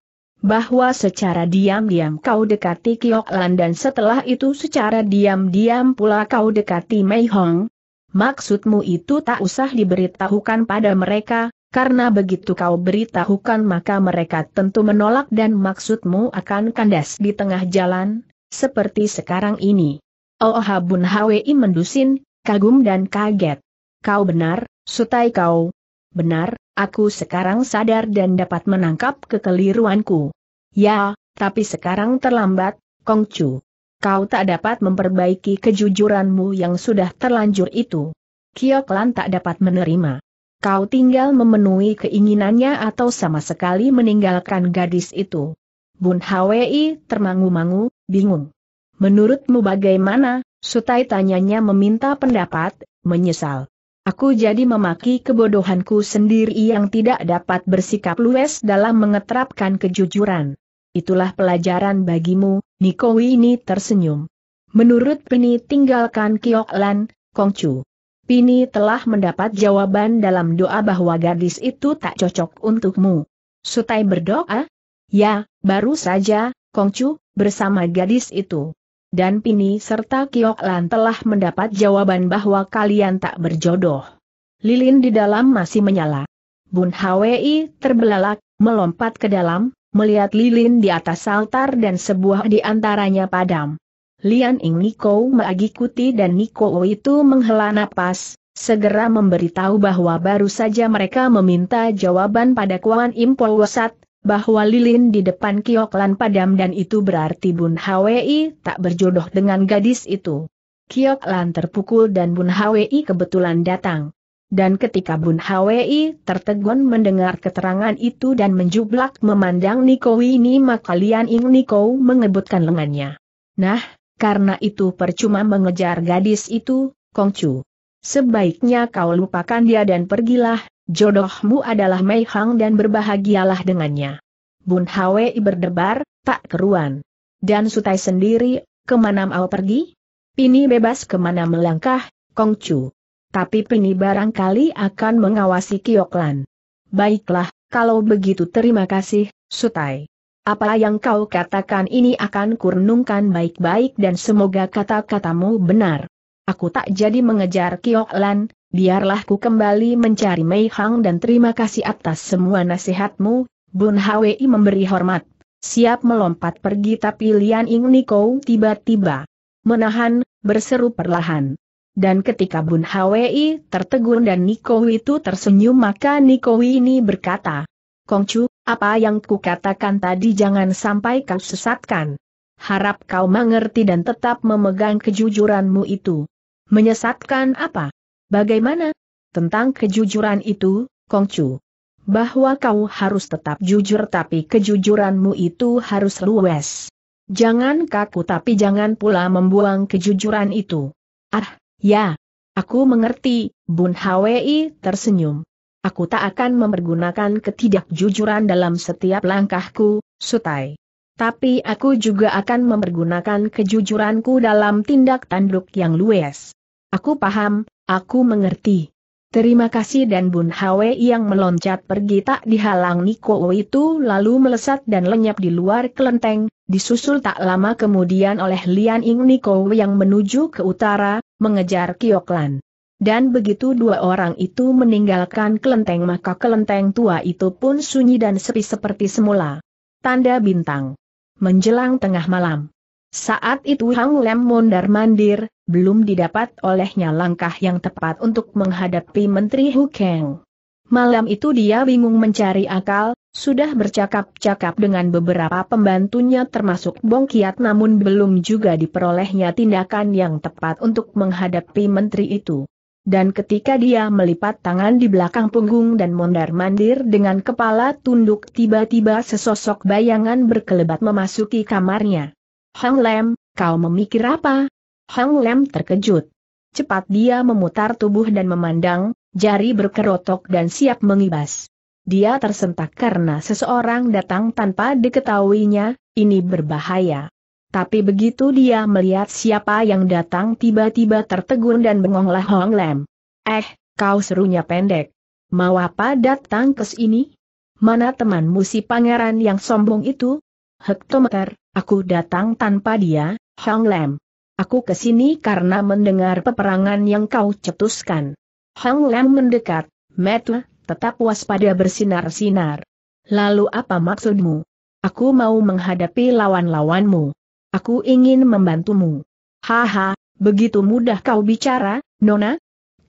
Bahwa secara diam-diam kau dekati Kiok dan setelah itu secara diam-diam pula kau dekati Mei Hong. Maksudmu itu tak usah diberitahukan pada mereka, karena begitu kau beritahukan maka mereka tentu menolak dan maksudmu akan kandas di tengah jalan, seperti sekarang ini. Oh Habun Hwi mendusin, kagum dan kaget. Kau benar, sutai kau. Benar, aku sekarang sadar dan dapat menangkap kekeliruanku. Ya, tapi sekarang terlambat, Kongcu. Kau tak dapat memperbaiki kejujuranmu yang sudah terlanjur itu. Kioklan tak dapat menerima. Kau tinggal memenuhi keinginannya atau sama sekali meninggalkan gadis itu. Bun Hwi termangu-mangu, bingung. Menurutmu bagaimana? Sutai tanyanya meminta pendapat, menyesal. Aku jadi memaki kebodohanku sendiri yang tidak dapat bersikap luwes dalam mengeterapkan kejujuran. Itulah pelajaran bagimu, Nikowi ini tersenyum. Menurut Pini tinggalkan Kioklan, Kongcu. Pini telah mendapat jawaban dalam doa bahwa gadis itu tak cocok untukmu. Sutai berdoa? Ya, baru saja, Kongcu, bersama gadis itu dan Pini serta Lan telah mendapat jawaban bahwa kalian tak berjodoh. Lilin di dalam masih menyala. Bun Hwi terbelalak, melompat ke dalam, melihat lilin di atas altar dan sebuah di antaranya padam. Lian Ing Niko mengikuti dan Niko itu menghela napas, segera memberitahu bahwa baru saja mereka meminta jawaban pada Kuan Impo Wasat, bahwa lilin di depan Kioklan padam dan itu berarti Bun Hwi tak berjodoh dengan gadis itu. Kioklan terpukul dan Bun Hwi kebetulan datang. Dan ketika Bun Hwi tertegun mendengar keterangan itu dan menjublak memandang Niko ini maka Lian Ing Niko mengebutkan lengannya. Nah, karena itu percuma mengejar gadis itu, Kongcu. Sebaiknya kau lupakan dia dan pergilah, Jodohmu adalah Mei Hang dan berbahagialah dengannya. Bun Hwei berdebar, tak keruan. Dan Sutai sendiri, kemana mau pergi? Pini bebas kemana melangkah, Kongcu. Tapi Pini barangkali akan mengawasi Kioklan. Baiklah, kalau begitu terima kasih, Sutai. Apa yang kau katakan ini akan kurnungkan baik-baik dan semoga kata-katamu benar. Aku tak jadi mengejar Kioklan, biarlah ku kembali mencari Mei Hang dan terima kasih atas semua nasihatmu, Bun Hwi memberi hormat. Siap melompat pergi tapi Lian Ying Niko tiba-tiba menahan, berseru perlahan. Dan ketika Bun Hwi tertegun dan Niko itu tersenyum maka Niko ini berkata, Kongcu, apa yang ku katakan tadi jangan sampai kau sesatkan. Harap kau mengerti dan tetap memegang kejujuranmu itu. Menyesatkan apa? Bagaimana? Tentang kejujuran itu, Kongcu. Bahwa kau harus tetap jujur tapi kejujuranmu itu harus luwes. Jangan kaku tapi jangan pula membuang kejujuran itu. Ah, ya. Aku mengerti, Bun Hwi tersenyum. Aku tak akan memergunakan ketidakjujuran dalam setiap langkahku, Sutai. Tapi aku juga akan mempergunakan kejujuranku dalam tindak tanduk yang luwes. Aku paham, Aku mengerti. Terima kasih dan Bun Hwe yang meloncat pergi tak dihalang Niko itu lalu melesat dan lenyap di luar kelenteng, disusul tak lama kemudian oleh Lian Ing Niko yang menuju ke utara, mengejar Kioklan. Dan begitu dua orang itu meninggalkan kelenteng maka kelenteng tua itu pun sunyi dan sepi seperti semula. Tanda bintang. Menjelang tengah malam. Saat itu Hang Lem mondar mandir, belum didapat olehnya langkah yang tepat untuk menghadapi Menteri Hukeng. Malam itu dia bingung mencari akal, sudah bercakap-cakap dengan beberapa pembantunya termasuk Bong Kiat namun belum juga diperolehnya tindakan yang tepat untuk menghadapi menteri itu. Dan ketika dia melipat tangan di belakang punggung dan mondar-mandir dengan kepala tunduk tiba-tiba sesosok bayangan berkelebat memasuki kamarnya. Hang Lem, kau memikir apa? Hang Lem terkejut. Cepat dia memutar tubuh dan memandang, jari berkerotok dan siap mengibas. Dia tersentak karena seseorang datang tanpa diketahuinya, ini berbahaya. Tapi begitu dia melihat siapa yang datang tiba-tiba tertegun dan bengonglah Hong Lem. Eh, kau serunya pendek. Mau apa datang ke sini? Mana temanmu si pangeran yang sombong itu? Hektometer, aku datang tanpa dia, Hong Lem. Aku kesini karena mendengar peperangan yang kau cetuskan. Hang Lam mendekat, Metu, tetap waspada bersinar-sinar. Lalu apa maksudmu? Aku mau menghadapi lawan-lawanmu. Aku ingin membantumu. Haha, begitu mudah kau bicara, Nona?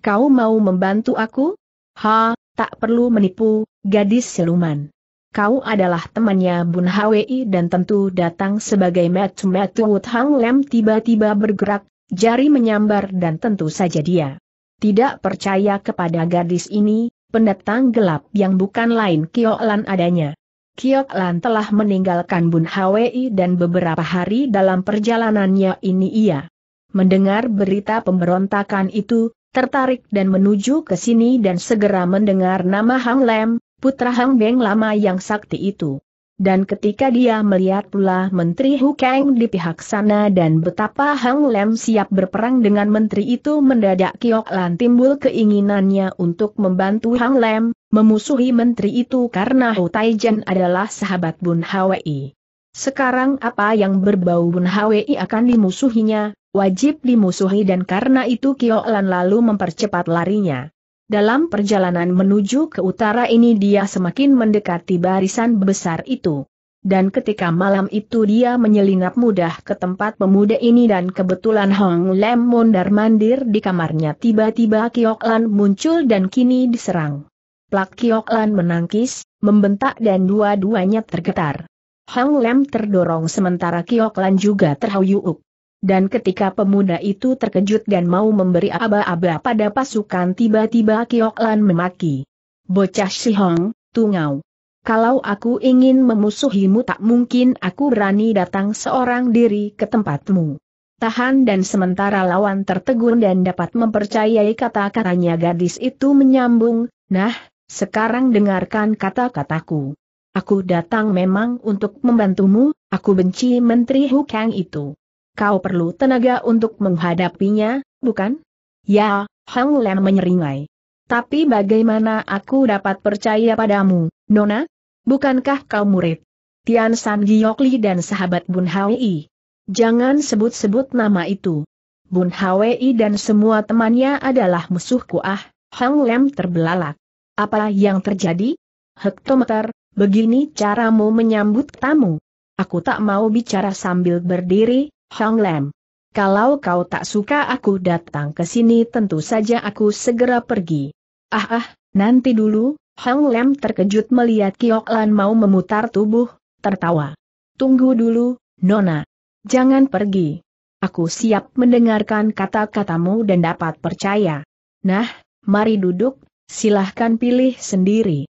Kau mau membantu aku? Ha, tak perlu menipu, gadis siluman kau adalah temannya Bun Hwi dan tentu datang sebagai metu-metu Wut Hang Lem tiba-tiba bergerak, jari menyambar dan tentu saja dia. Tidak percaya kepada gadis ini, pendatang gelap yang bukan lain Kio Lan adanya. Kiok Lan telah meninggalkan Bun Hwi dan beberapa hari dalam perjalanannya ini ia mendengar berita pemberontakan itu, tertarik dan menuju ke sini dan segera mendengar nama Hang Lem, putra Hang Beng lama yang sakti itu. Dan ketika dia melihat pula Menteri Hu Kang di pihak sana dan betapa Hang Lem siap berperang dengan Menteri itu mendadak Kiok Lan timbul keinginannya untuk membantu Hang Lem, memusuhi Menteri itu karena Hu Tai Jen adalah sahabat Bun Hwi. Sekarang apa yang berbau Bun Hwi akan dimusuhinya, wajib dimusuhi dan karena itu Kiok Lan lalu mempercepat larinya. Dalam perjalanan menuju ke utara ini dia semakin mendekati barisan besar itu. Dan ketika malam itu dia menyelinap mudah ke tempat pemuda ini dan kebetulan Hong Lem mondar mandir di kamarnya tiba-tiba Kiok Lan muncul dan kini diserang. Plak Kiok Lan menangkis, membentak dan dua-duanya tergetar. Hong Lem terdorong sementara Kiok Lan juga terhuyuk. Dan ketika pemuda itu terkejut dan mau memberi aba-aba pada pasukan tiba-tiba Kiok Lan memaki. Bocah Hong, tungau. Kalau aku ingin memusuhimu tak mungkin aku berani datang seorang diri ke tempatmu. Tahan dan sementara lawan tertegun dan dapat mempercayai kata-katanya gadis itu menyambung, nah, sekarang dengarkan kata-kataku. Aku datang memang untuk membantumu, aku benci Menteri Hukang itu. Kau perlu tenaga untuk menghadapinya, bukan? Ya, Hang Lem menyeringai. Tapi bagaimana aku dapat percaya padamu, Nona? Bukankah kau murid? Tian San Giokli dan sahabat Bun Hwi. Jangan sebut-sebut nama itu. Bun Hwi dan semua temannya adalah musuhku ah, Hang Lem terbelalak. Apa yang terjadi? Hektometer, begini caramu menyambut tamu. Aku tak mau bicara sambil berdiri, Hang Lem. Kalau kau tak suka aku datang ke sini tentu saja aku segera pergi. Ah ah, nanti dulu, Hang Lem terkejut melihat Kiok Lan mau memutar tubuh, tertawa. Tunggu dulu, Nona. Jangan pergi. Aku siap mendengarkan kata-katamu dan dapat percaya. Nah, mari duduk, silahkan pilih sendiri.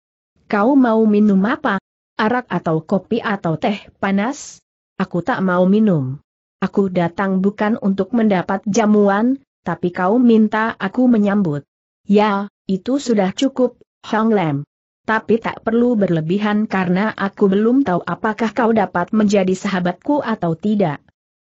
Kau mau minum apa? Arak atau kopi atau teh panas? Aku tak mau minum. Aku datang bukan untuk mendapat jamuan, tapi kau minta aku menyambut. Ya, itu sudah cukup, Hong Lem. Tapi tak perlu berlebihan karena aku belum tahu apakah kau dapat menjadi sahabatku atau tidak.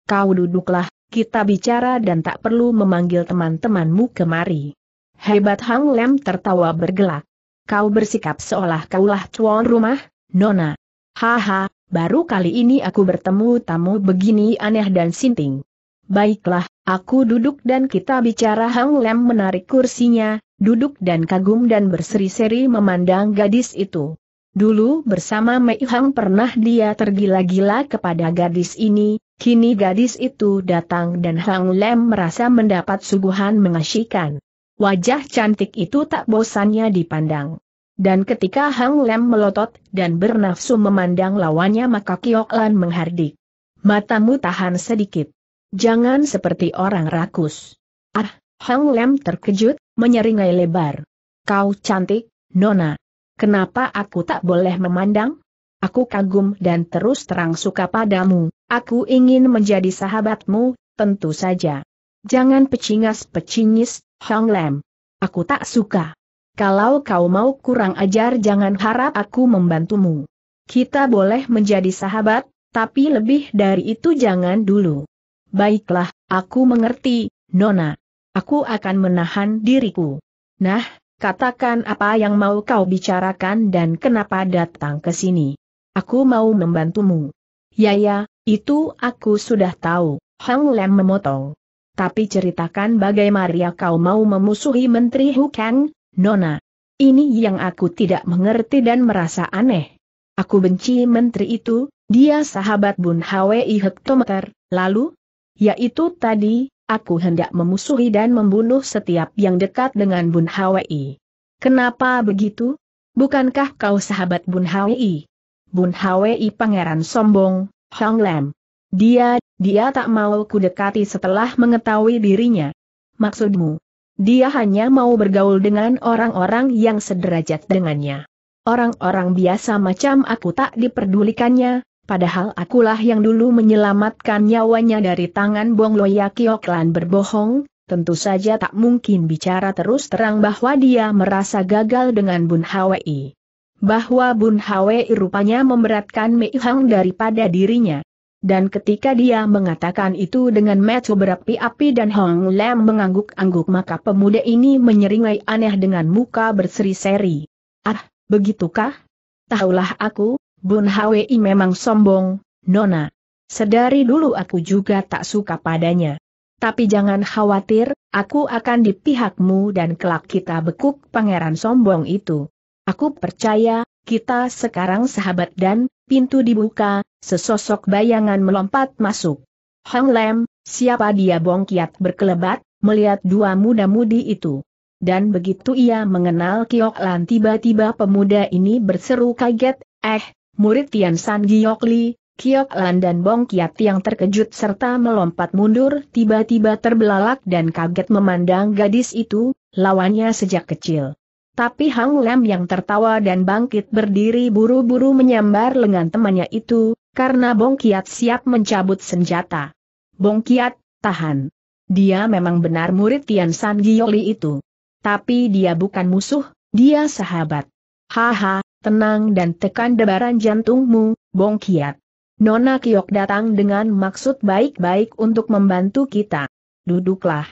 Kau duduklah, kita bicara dan tak perlu memanggil teman-temanmu kemari. Hebat Hang Lem tertawa bergelak. Kau bersikap seolah kaulah tuan rumah, Nona. Haha, Baru kali ini aku bertemu tamu begini aneh dan sinting. Baiklah, aku duduk dan kita bicara Hang Lem menarik kursinya, duduk dan kagum dan berseri-seri memandang gadis itu. Dulu bersama Mei Hang pernah dia tergila-gila kepada gadis ini, kini gadis itu datang dan Hang Lem merasa mendapat suguhan mengasyikan. Wajah cantik itu tak bosannya dipandang. Dan ketika Hang Lem melotot dan bernafsu memandang lawannya maka Kiok Lan menghardik. Matamu tahan sedikit. Jangan seperti orang rakus. Ah, Hang Lem terkejut, menyeringai lebar. Kau cantik, Nona. Kenapa aku tak boleh memandang? Aku kagum dan terus terang suka padamu. Aku ingin menjadi sahabatmu, tentu saja. Jangan pecingas pecingis Hang Lem. Aku tak suka. Kalau kau mau kurang ajar jangan harap aku membantumu. Kita boleh menjadi sahabat, tapi lebih dari itu jangan dulu. Baiklah, aku mengerti, Nona. Aku akan menahan diriku. Nah, katakan apa yang mau kau bicarakan dan kenapa datang ke sini. Aku mau membantumu. Ya ya, itu aku sudah tahu, Hang Lem memotong. Tapi ceritakan bagaimana kau mau memusuhi Menteri Hukang, Nona, ini yang aku tidak mengerti dan merasa aneh. Aku benci menteri itu, dia sahabat Bun Hwi Hektometer, lalu? Yaitu tadi, aku hendak memusuhi dan membunuh setiap yang dekat dengan Bun Hwi. Kenapa begitu? Bukankah kau sahabat Bun Hwi? Bun Hwi pangeran sombong, Hong Lam. Dia, dia tak mau ku dekati setelah mengetahui dirinya. Maksudmu, dia hanya mau bergaul dengan orang-orang yang sederajat dengannya. Orang-orang biasa macam aku tak diperdulikannya, padahal akulah yang dulu menyelamatkan nyawanya dari tangan Bong Loya Kioklan berbohong, tentu saja tak mungkin bicara terus terang bahwa dia merasa gagal dengan Bun Hwi. Bahwa Bun Hwi rupanya memberatkan Mei Hang daripada dirinya. Dan ketika dia mengatakan itu dengan metu berapi-api dan Hong Lam mengangguk-angguk maka pemuda ini menyeringai aneh dengan muka berseri-seri. Ah, begitukah? Tahulah aku, Bun Hwi memang sombong, Nona. Sedari dulu aku juga tak suka padanya. Tapi jangan khawatir, aku akan di pihakmu dan kelak kita bekuk pangeran sombong itu. Aku percaya, kita sekarang sahabat dan, pintu dibuka, Sesosok bayangan melompat masuk. Hang Lem, siapa dia Bong Kiat berkelebat, melihat dua muda-mudi itu. Dan begitu ia mengenal Kiok Lan tiba-tiba pemuda ini berseru kaget, eh, murid Tian San Giok Li, Kiok Lan dan Bong Kiat yang terkejut serta melompat mundur tiba-tiba terbelalak dan kaget memandang gadis itu, lawannya sejak kecil. Tapi Hang Lem yang tertawa dan bangkit berdiri buru-buru menyambar lengan temannya itu, karena Bong Kiat siap mencabut senjata. Bong Kiat, tahan. Dia memang benar murid Tian San Gioli itu. Tapi dia bukan musuh, dia sahabat. Haha, tenang dan tekan debaran jantungmu, Bong Kiat. Nona Kiok datang dengan maksud baik-baik untuk membantu kita. Duduklah.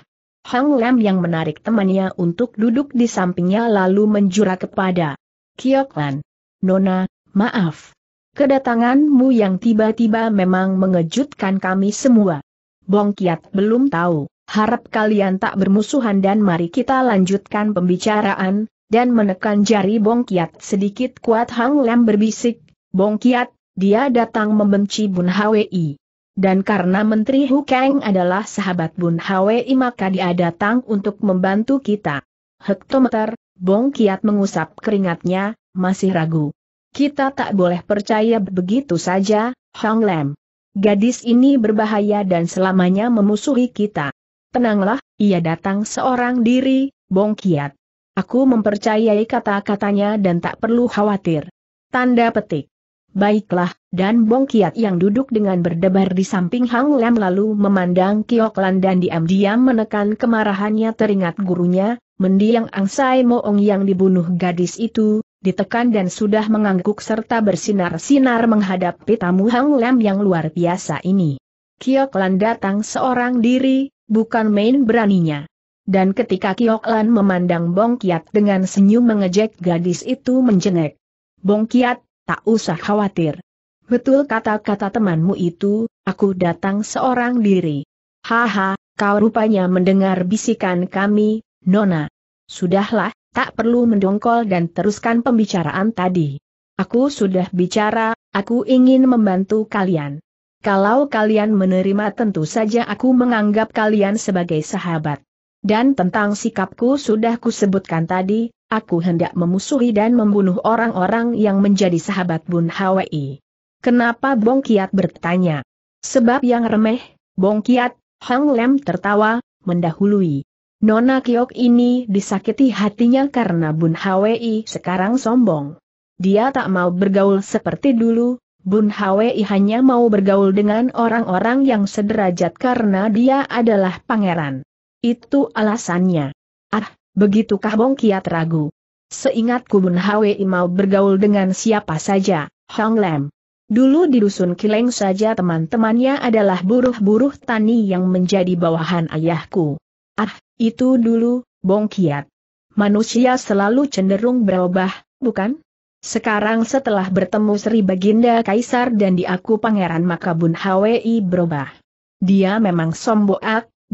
Hang Lam yang menarik temannya untuk duduk di sampingnya lalu menjura kepada Kiok Lan. Nona, maaf. Kedatanganmu yang tiba-tiba memang mengejutkan kami semua. Bong Kiat belum tahu, harap kalian tak bermusuhan dan mari kita lanjutkan pembicaraan, dan menekan jari Bong Kiat sedikit kuat Hang Lam berbisik, Bong Kiat, dia datang membenci Bun Hwi. Dan karena Menteri Hu Kang adalah sahabat Bun Hwi maka dia datang untuk membantu kita. Hektometer, Bong Kiat mengusap keringatnya, masih ragu. Kita tak boleh percaya begitu saja, Hang Lam. Gadis ini berbahaya dan selamanya memusuhi kita. Tenanglah, ia datang seorang diri, Bong Kiat. Aku mempercayai kata-katanya dan tak perlu khawatir. Tanda petik. Baiklah, dan Bong Kiat yang duduk dengan berdebar di samping Hang Lam lalu memandang Kioklan dan diam-diam menekan kemarahannya teringat gurunya, mendiang Ang Sai Moong yang dibunuh gadis itu, ditekan dan sudah mengangguk serta bersinar-sinar menghadapi tamu Hang lam yang luar biasa ini. Kiok Lan datang seorang diri, bukan main beraninya. Dan ketika Kiok Lan memandang Bong Kiat dengan senyum mengejek gadis itu menjengek. Bong Kiat, tak usah khawatir. Betul kata-kata temanmu itu, aku datang seorang diri. Haha, kau rupanya mendengar bisikan kami, Nona. Sudahlah, tak perlu mendongkol dan teruskan pembicaraan tadi. Aku sudah bicara, aku ingin membantu kalian. Kalau kalian menerima tentu saja aku menganggap kalian sebagai sahabat. Dan tentang sikapku sudah kusebutkan tadi, aku hendak memusuhi dan membunuh orang-orang yang menjadi sahabat Bun Hwi. Kenapa Bong Kiat bertanya? Sebab yang remeh, Bong Kiat, Hang Lem tertawa, mendahului. Nona Kiok ini disakiti hatinya karena Bun Hwi sekarang sombong. Dia tak mau bergaul seperti dulu, Bun Hwi hanya mau bergaul dengan orang-orang yang sederajat karena dia adalah pangeran. Itu alasannya. Ah, begitukah Bong Kiat ragu? Seingatku Bun Hwi mau bergaul dengan siapa saja, Hong Lam. Dulu di dusun Kileng saja teman-temannya adalah buruh-buruh tani yang menjadi bawahan ayahku. Ah, itu dulu, Bongkiat. Manusia selalu cenderung berubah, bukan? Sekarang setelah bertemu Sri Baginda Kaisar dan diaku Pangeran Makabun HWI berubah. Dia memang sombong.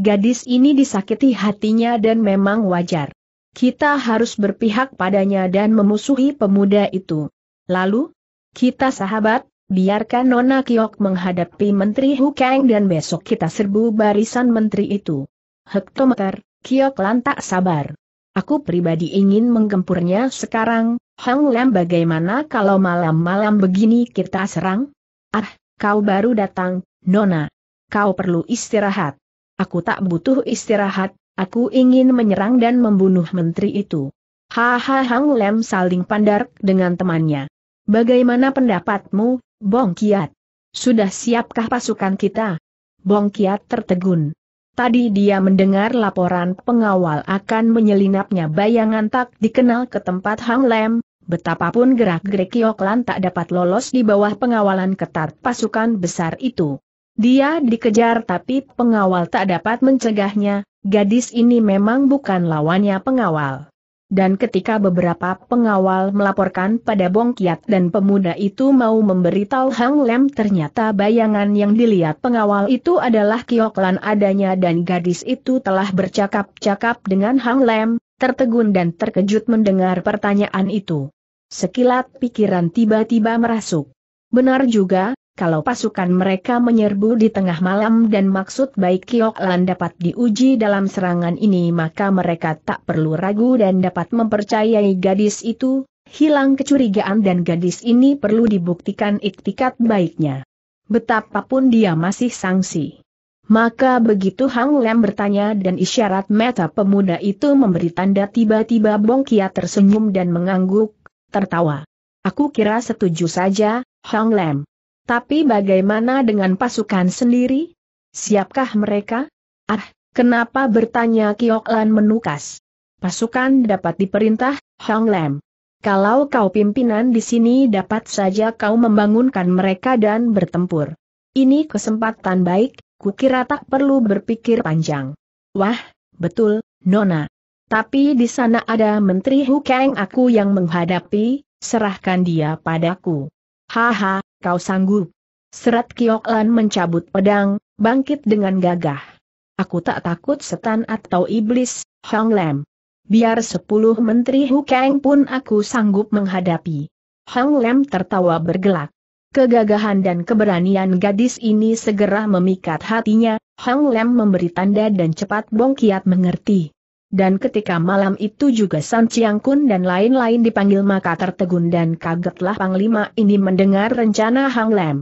gadis ini disakiti hatinya dan memang wajar. Kita harus berpihak padanya dan memusuhi pemuda itu. Lalu, kita sahabat, biarkan Nona Kiok menghadapi Menteri Hukeng dan besok kita serbu barisan menteri itu hektometer, Kiok lantak sabar. Aku pribadi ingin menggempurnya sekarang, Hang Lam bagaimana kalau malam-malam begini kita serang? Ah, kau baru datang, Nona. Kau perlu istirahat. Aku tak butuh istirahat, aku ingin menyerang dan membunuh menteri itu. Haha Hang Lam saling pandar dengan temannya. Bagaimana pendapatmu, Bong Kiat? Sudah siapkah pasukan kita? Bong Kiat tertegun. Tadi dia mendengar laporan pengawal akan menyelinapnya bayangan tak dikenal ke tempat Hang Lem, betapapun gerak-gerik Yoklan tak dapat lolos di bawah pengawalan ketat pasukan besar itu. Dia dikejar tapi pengawal tak dapat mencegahnya, gadis ini memang bukan lawannya pengawal. Dan ketika beberapa pengawal melaporkan pada Bong Kiat dan pemuda itu mau memberitahu Hang Lem ternyata bayangan yang dilihat pengawal itu adalah Kioklan adanya dan gadis itu telah bercakap-cakap dengan Hang Lem, tertegun dan terkejut mendengar pertanyaan itu. Sekilat pikiran tiba-tiba merasuk. Benar juga, kalau pasukan mereka menyerbu di tengah malam dan maksud baik Kiok Lan dapat diuji dalam serangan ini maka mereka tak perlu ragu dan dapat mempercayai gadis itu, hilang kecurigaan dan gadis ini perlu dibuktikan iktikat baiknya. Betapapun dia masih sangsi. Maka begitu Hang Lem bertanya dan isyarat mata pemuda itu memberi tanda tiba-tiba Bong Kia tersenyum dan mengangguk, tertawa. Aku kira setuju saja, Hang Lem. Tapi bagaimana dengan pasukan sendiri? Siapkah mereka? Ah, kenapa bertanya Kiok Lan menukas? Pasukan dapat diperintah, Hong Lam. Kalau kau pimpinan di sini dapat saja kau membangunkan mereka dan bertempur. Ini kesempatan baik, kukira tak perlu berpikir panjang. Wah, betul, Nona. Tapi di sana ada Menteri Hukeng aku yang menghadapi, serahkan dia padaku. Haha, kau sanggup. Serat Kiok mencabut pedang, bangkit dengan gagah. Aku tak takut setan atau iblis, Hong Lam. Biar sepuluh menteri Hukeng pun aku sanggup menghadapi. Hong Lam tertawa bergelak. Kegagahan dan keberanian gadis ini segera memikat hatinya, Hong Lam memberi tanda dan cepat Bong mengerti. Dan ketika malam itu juga San Chiang Kun dan lain-lain dipanggil maka tertegun dan kagetlah Panglima ini mendengar rencana Hang Lam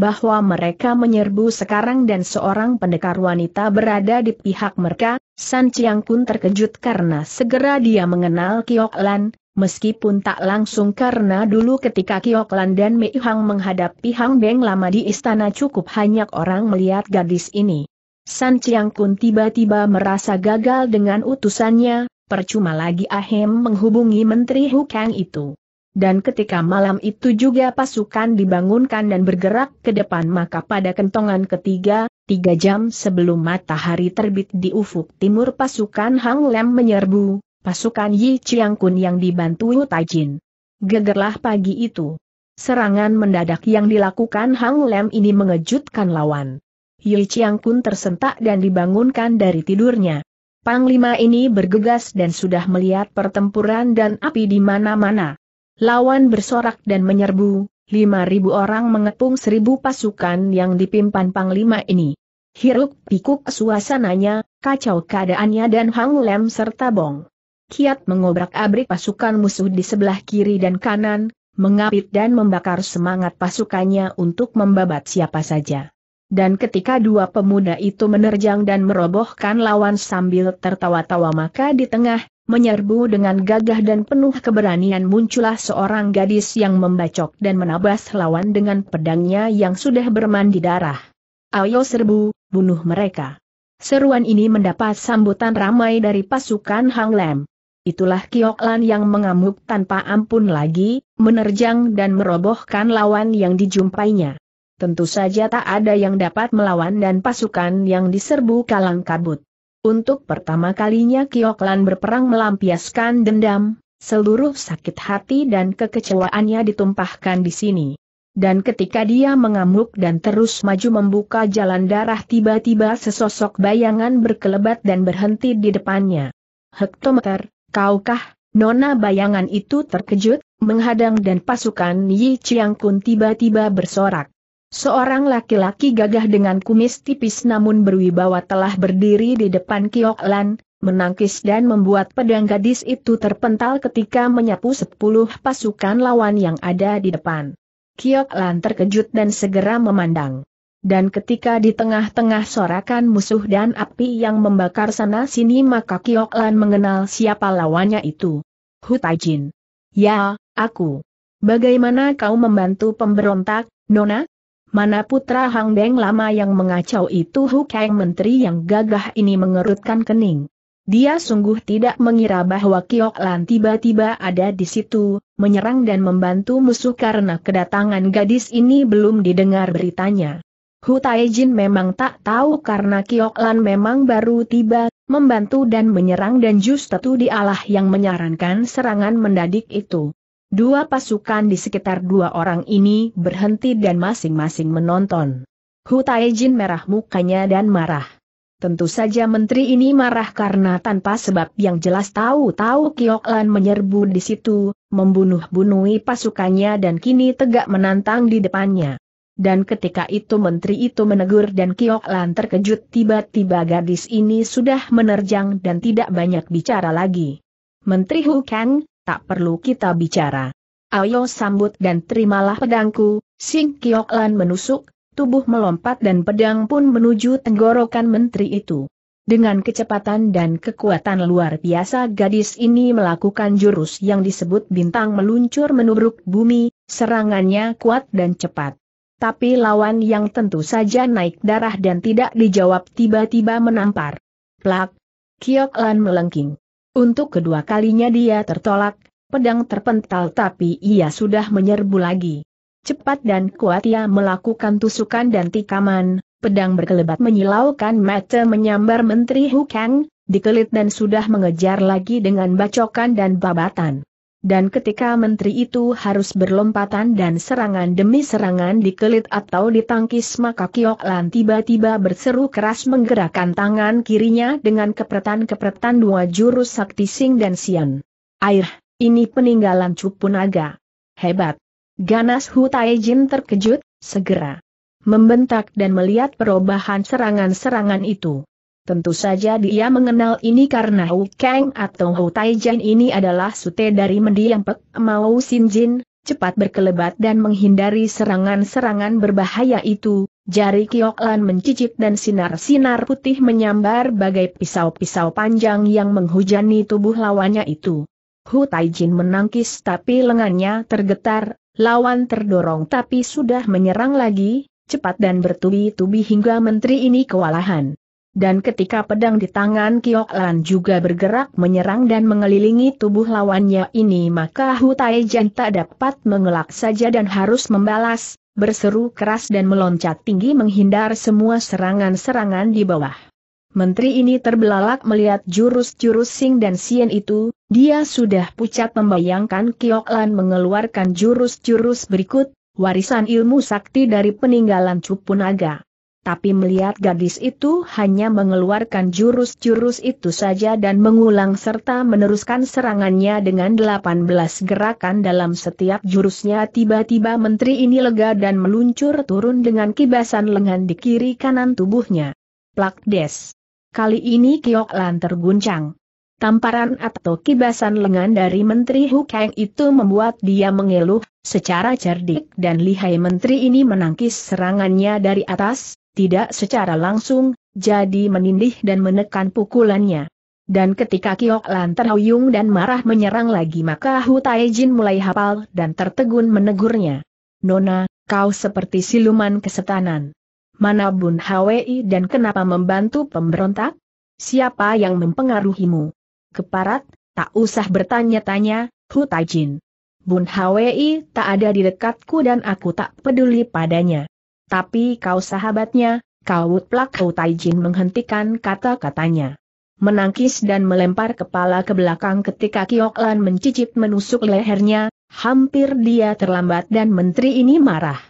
Bahwa mereka menyerbu sekarang dan seorang pendekar wanita berada di pihak mereka, San Chiang Kun terkejut karena segera dia mengenal Kiok Lan, meskipun tak langsung karena dulu ketika Lan dan Mei Hang menghadapi Hang Beng lama di istana cukup hanya orang melihat gadis ini. San Chiang Kun tiba-tiba merasa gagal dengan utusannya, percuma lagi Ahem menghubungi Menteri Hukang itu. Dan ketika malam itu juga pasukan dibangunkan dan bergerak ke depan maka pada kentongan ketiga, tiga jam sebelum matahari terbit di ufuk timur pasukan Hang Lem menyerbu, pasukan Yi Chiang Kun yang dibantu Tajin. Gegerlah pagi itu. Serangan mendadak yang dilakukan Hang Lem ini mengejutkan lawan. Yi Chiang pun tersentak dan dibangunkan dari tidurnya. Panglima ini bergegas dan sudah melihat pertempuran dan api di mana-mana. Lawan bersorak dan menyerbu, 5.000 orang mengepung 1.000 pasukan yang dipimpin Panglima ini. Hiruk pikuk suasananya, kacau keadaannya dan Hang Lem serta Bong. Kiat mengobrak-abrik pasukan musuh di sebelah kiri dan kanan, mengapit dan membakar semangat pasukannya untuk membabat siapa saja. Dan ketika dua pemuda itu menerjang dan merobohkan lawan sambil tertawa-tawa maka di tengah, menyerbu dengan gagah dan penuh keberanian muncullah seorang gadis yang membacok dan menabas lawan dengan pedangnya yang sudah bermandi darah. Ayo serbu, bunuh mereka. Seruan ini mendapat sambutan ramai dari pasukan Hang Lam. Itulah Kiok Lan yang mengamuk tanpa ampun lagi, menerjang dan merobohkan lawan yang dijumpainya tentu saja tak ada yang dapat melawan dan pasukan yang diserbu kalang kabut. Untuk pertama kalinya Kioklan berperang melampiaskan dendam, seluruh sakit hati dan kekecewaannya ditumpahkan di sini. Dan ketika dia mengamuk dan terus maju membuka jalan darah tiba-tiba sesosok bayangan berkelebat dan berhenti di depannya. Hektometer, kaukah, nona bayangan itu terkejut, menghadang dan pasukan Yi Chiang Kun tiba-tiba bersorak. Seorang laki-laki gagah dengan kumis tipis namun berwibawa telah berdiri di depan Kiok Lan, menangkis dan membuat pedang gadis itu terpental ketika menyapu sepuluh pasukan lawan yang ada di depan. Kiok Lan terkejut dan segera memandang. Dan ketika di tengah-tengah sorakan musuh dan api yang membakar sana-sini maka Kiok Lan mengenal siapa lawannya itu. Hutajin. Ya, aku. Bagaimana kau membantu pemberontak, Nona? Mana putra Hang Beng lama yang mengacau itu Hu Kang Menteri yang gagah ini mengerutkan kening. Dia sungguh tidak mengira bahwa Kiok Lan tiba-tiba ada di situ, menyerang dan membantu musuh karena kedatangan gadis ini belum didengar beritanya. Hu Taijin memang tak tahu karena Kiok Lan memang baru tiba, membantu dan menyerang dan justru dialah yang menyarankan serangan mendadak itu. Dua pasukan di sekitar dua orang ini berhenti dan masing-masing menonton. Hu Taijin merah mukanya dan marah. Tentu saja menteri ini marah karena tanpa sebab yang jelas tahu-tahu Kioklan menyerbu di situ, membunuh bunuhi pasukannya dan kini tegak menantang di depannya. Dan ketika itu menteri itu menegur dan Kioklan terkejut tiba-tiba gadis ini sudah menerjang dan tidak banyak bicara lagi. Menteri Hu Kang, tak perlu kita bicara. Ayo sambut dan terimalah pedangku, Sing Kiok menusuk, tubuh melompat dan pedang pun menuju tenggorokan menteri itu. Dengan kecepatan dan kekuatan luar biasa gadis ini melakukan jurus yang disebut bintang meluncur menubruk bumi, serangannya kuat dan cepat. Tapi lawan yang tentu saja naik darah dan tidak dijawab tiba-tiba menampar. Plak! Kiok melengking. Untuk kedua kalinya dia tertolak, pedang terpental tapi ia sudah menyerbu lagi. Cepat dan kuat ia melakukan tusukan dan tikaman, pedang berkelebat menyilaukan mata menyambar Menteri Hukang, dikelit dan sudah mengejar lagi dengan bacokan dan babatan dan ketika menteri itu harus berlompatan dan serangan demi serangan dikelit atau ditangkis maka Kiok Lan tiba-tiba berseru keras menggerakkan tangan kirinya dengan kepretan-kepretan dua jurus sakti Sing dan Sian. Air, ini peninggalan cupu naga. Hebat. Ganas Hu Taijin terkejut, segera membentak dan melihat perubahan serangan-serangan itu. Tentu saja dia mengenal ini karena Hu Kang atau Hu Taijin ini adalah sute dari mendiang Pek Mao Jin. cepat berkelebat dan menghindari serangan-serangan berbahaya itu. Jari Kioklan mencicit dan sinar-sinar putih menyambar bagai pisau-pisau panjang yang menghujani tubuh lawannya itu. Hu Taijin menangkis tapi lengannya tergetar, lawan terdorong tapi sudah menyerang lagi, cepat dan bertubi-tubi hingga menteri ini kewalahan dan ketika pedang di tangan Kiok Lan juga bergerak menyerang dan mengelilingi tubuh lawannya ini maka Hutai Jan tak dapat mengelak saja dan harus membalas, berseru keras dan meloncat tinggi menghindar semua serangan-serangan di bawah. Menteri ini terbelalak melihat jurus-jurus Sing dan Sien itu, dia sudah pucat membayangkan Kiok Lan mengeluarkan jurus-jurus berikut, warisan ilmu sakti dari peninggalan Cupunaga tapi melihat gadis itu hanya mengeluarkan jurus-jurus itu saja dan mengulang serta meneruskan serangannya dengan 18 gerakan dalam setiap jurusnya tiba-tiba menteri ini lega dan meluncur turun dengan kibasan lengan di kiri kanan tubuhnya. Plak des. Kali ini Kiok Lan terguncang. Tamparan atau kibasan lengan dari Menteri Hukeng itu membuat dia mengeluh, secara cerdik dan lihai Menteri ini menangkis serangannya dari atas, tidak secara langsung, jadi menindih dan menekan pukulannya. Dan ketika Kiok Lan terhuyung dan marah menyerang lagi maka Hu Taijin mulai hafal dan tertegun menegurnya. Nona, kau seperti siluman kesetanan. Mana Bun Hwi dan kenapa membantu pemberontak? Siapa yang mempengaruhimu? Keparat, tak usah bertanya-tanya, Hu Taijin. Bun Hwi tak ada di dekatku dan aku tak peduli padanya tapi kau sahabatnya, kau plak kau Taijin menghentikan kata-katanya. Menangkis dan melempar kepala ke belakang ketika Kioklan mencicip, menusuk lehernya, hampir dia terlambat dan menteri ini marah.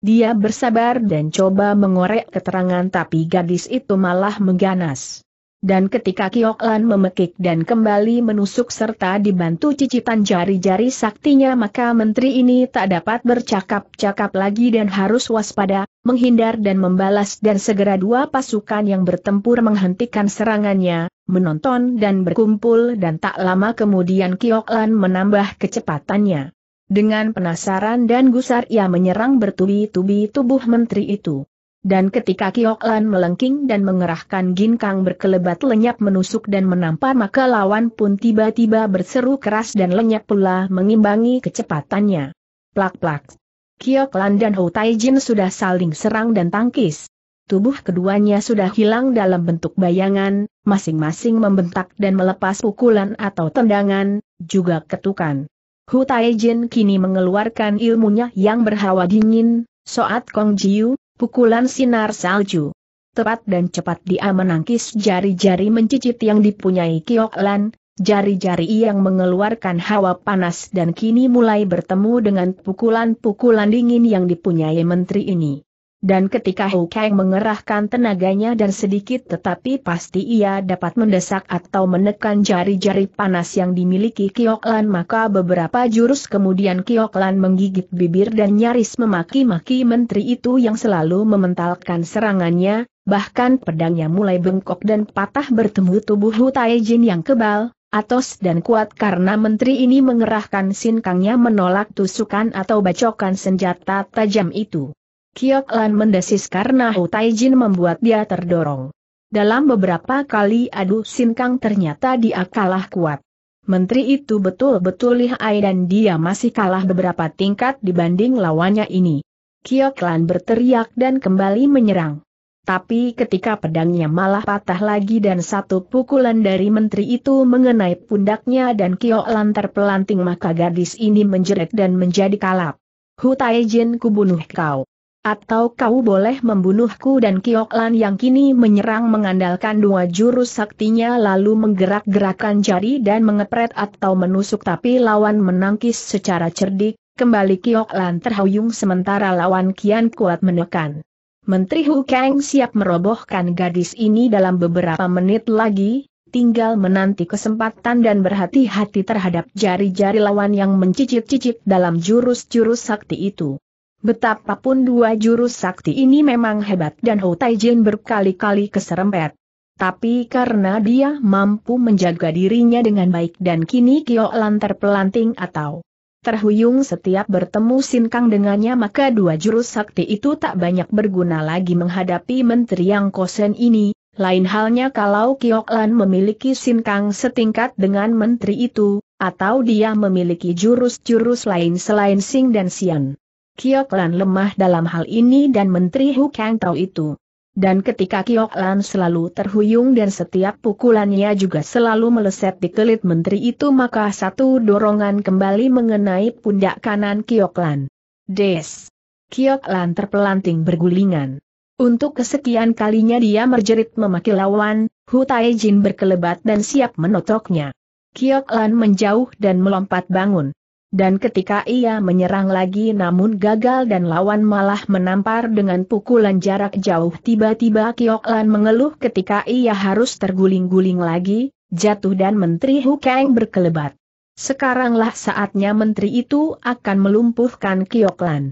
Dia bersabar dan coba mengorek keterangan tapi gadis itu malah mengganas. Dan ketika Kiok memekik dan kembali menusuk serta dibantu cicitan jari-jari saktinya maka menteri ini tak dapat bercakap-cakap lagi dan harus waspada, menghindar dan membalas dan segera dua pasukan yang bertempur menghentikan serangannya, menonton dan berkumpul dan tak lama kemudian Kiok menambah kecepatannya. Dengan penasaran dan gusar ia menyerang bertubi-tubi tubuh menteri itu. Dan ketika Kiok Lan melengking dan mengerahkan ginkang berkelebat lenyap menusuk dan menampar maka lawan pun tiba-tiba berseru keras dan lenyap pula mengimbangi kecepatannya. Plak-plak. Kiok Lan dan Hou Tai sudah saling serang dan tangkis. Tubuh keduanya sudah hilang dalam bentuk bayangan, masing-masing membentak dan melepas pukulan atau tendangan, juga ketukan. Hu Taijin kini mengeluarkan ilmunya yang berhawa dingin, Soat Kong Jiu, Pukulan sinar salju. Tepat dan cepat dia menangkis jari-jari mencicit yang dipunyai Lan, jari-jari yang mengeluarkan hawa panas dan kini mulai bertemu dengan pukulan-pukulan dingin yang dipunyai menteri ini. Dan ketika Hou Kang mengerahkan tenaganya dan sedikit tetapi pasti ia dapat mendesak atau menekan jari-jari panas yang dimiliki Kioklan maka beberapa jurus kemudian Kioklan menggigit bibir dan nyaris memaki-maki menteri itu yang selalu mementalkan serangannya, bahkan pedangnya mulai bengkok dan patah bertemu tubuh Hu Taijin yang kebal, atos dan kuat karena menteri ini mengerahkan sinkangnya menolak tusukan atau bacokan senjata tajam itu. Kiok Lan mendesis karena Hu Taijin membuat dia terdorong. Dalam beberapa kali adu sinkang ternyata dia kalah kuat. Menteri itu betul-betul lihai dan dia masih kalah beberapa tingkat dibanding lawannya ini. Kiok Lan berteriak dan kembali menyerang. Tapi ketika pedangnya malah patah lagi dan satu pukulan dari menteri itu mengenai pundaknya dan Kiok Lan terpelanting maka gadis ini menjerit dan menjadi kalap. Hu Taijin kubunuh kau. Atau kau boleh membunuhku dan Kioklan yang kini menyerang mengandalkan dua jurus saktinya lalu menggerak-gerakkan jari dan mengepret atau menusuk tapi lawan menangkis secara cerdik, kembali Kioklan terhuyung sementara lawan kian kuat menekan. Menteri Hu Kang siap merobohkan gadis ini dalam beberapa menit lagi, tinggal menanti kesempatan dan berhati-hati terhadap jari-jari lawan yang mencicit-cicit dalam jurus-jurus sakti itu. Betapapun dua jurus sakti ini memang hebat dan Ho Taijin berkali-kali keserempet. Tapi karena dia mampu menjaga dirinya dengan baik dan kini Kio Lan terpelanting atau terhuyung setiap bertemu Sinkang dengannya maka dua jurus sakti itu tak banyak berguna lagi menghadapi Menteri Yang Kosen ini, lain halnya kalau Kio Lan memiliki Sinkang setingkat dengan Menteri itu, atau dia memiliki jurus-jurus lain selain Sing dan Sian. Kiok lemah dalam hal ini dan Menteri Hu Kang tahu itu. Dan ketika Kiok selalu terhuyung dan setiap pukulannya juga selalu meleset di kulit menteri itu maka satu dorongan kembali mengenai pundak kanan Kiok Lan. Des! Kiok terpelanting bergulingan. Untuk kesekian kalinya dia merjerit memaki lawan, Hu Taijin berkelebat dan siap menotoknya. Kiok menjauh dan melompat bangun. Dan ketika ia menyerang lagi namun gagal dan lawan malah menampar dengan pukulan jarak jauh tiba-tiba Kiok Lan mengeluh ketika ia harus terguling-guling lagi, jatuh dan Menteri Hu Kang berkelebat. Sekaranglah saatnya Menteri itu akan melumpuhkan Kiok Lan.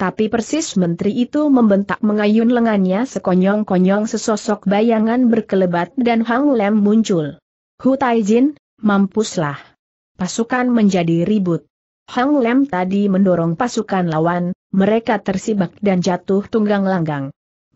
Tapi persis menteri itu membentak mengayun lengannya sekonyong-konyong sesosok bayangan berkelebat dan Hang Lem muncul. Hu Taijin, mampuslah. Pasukan menjadi ribut. Hang Lem tadi mendorong pasukan lawan, mereka tersibak dan jatuh tunggang langgang.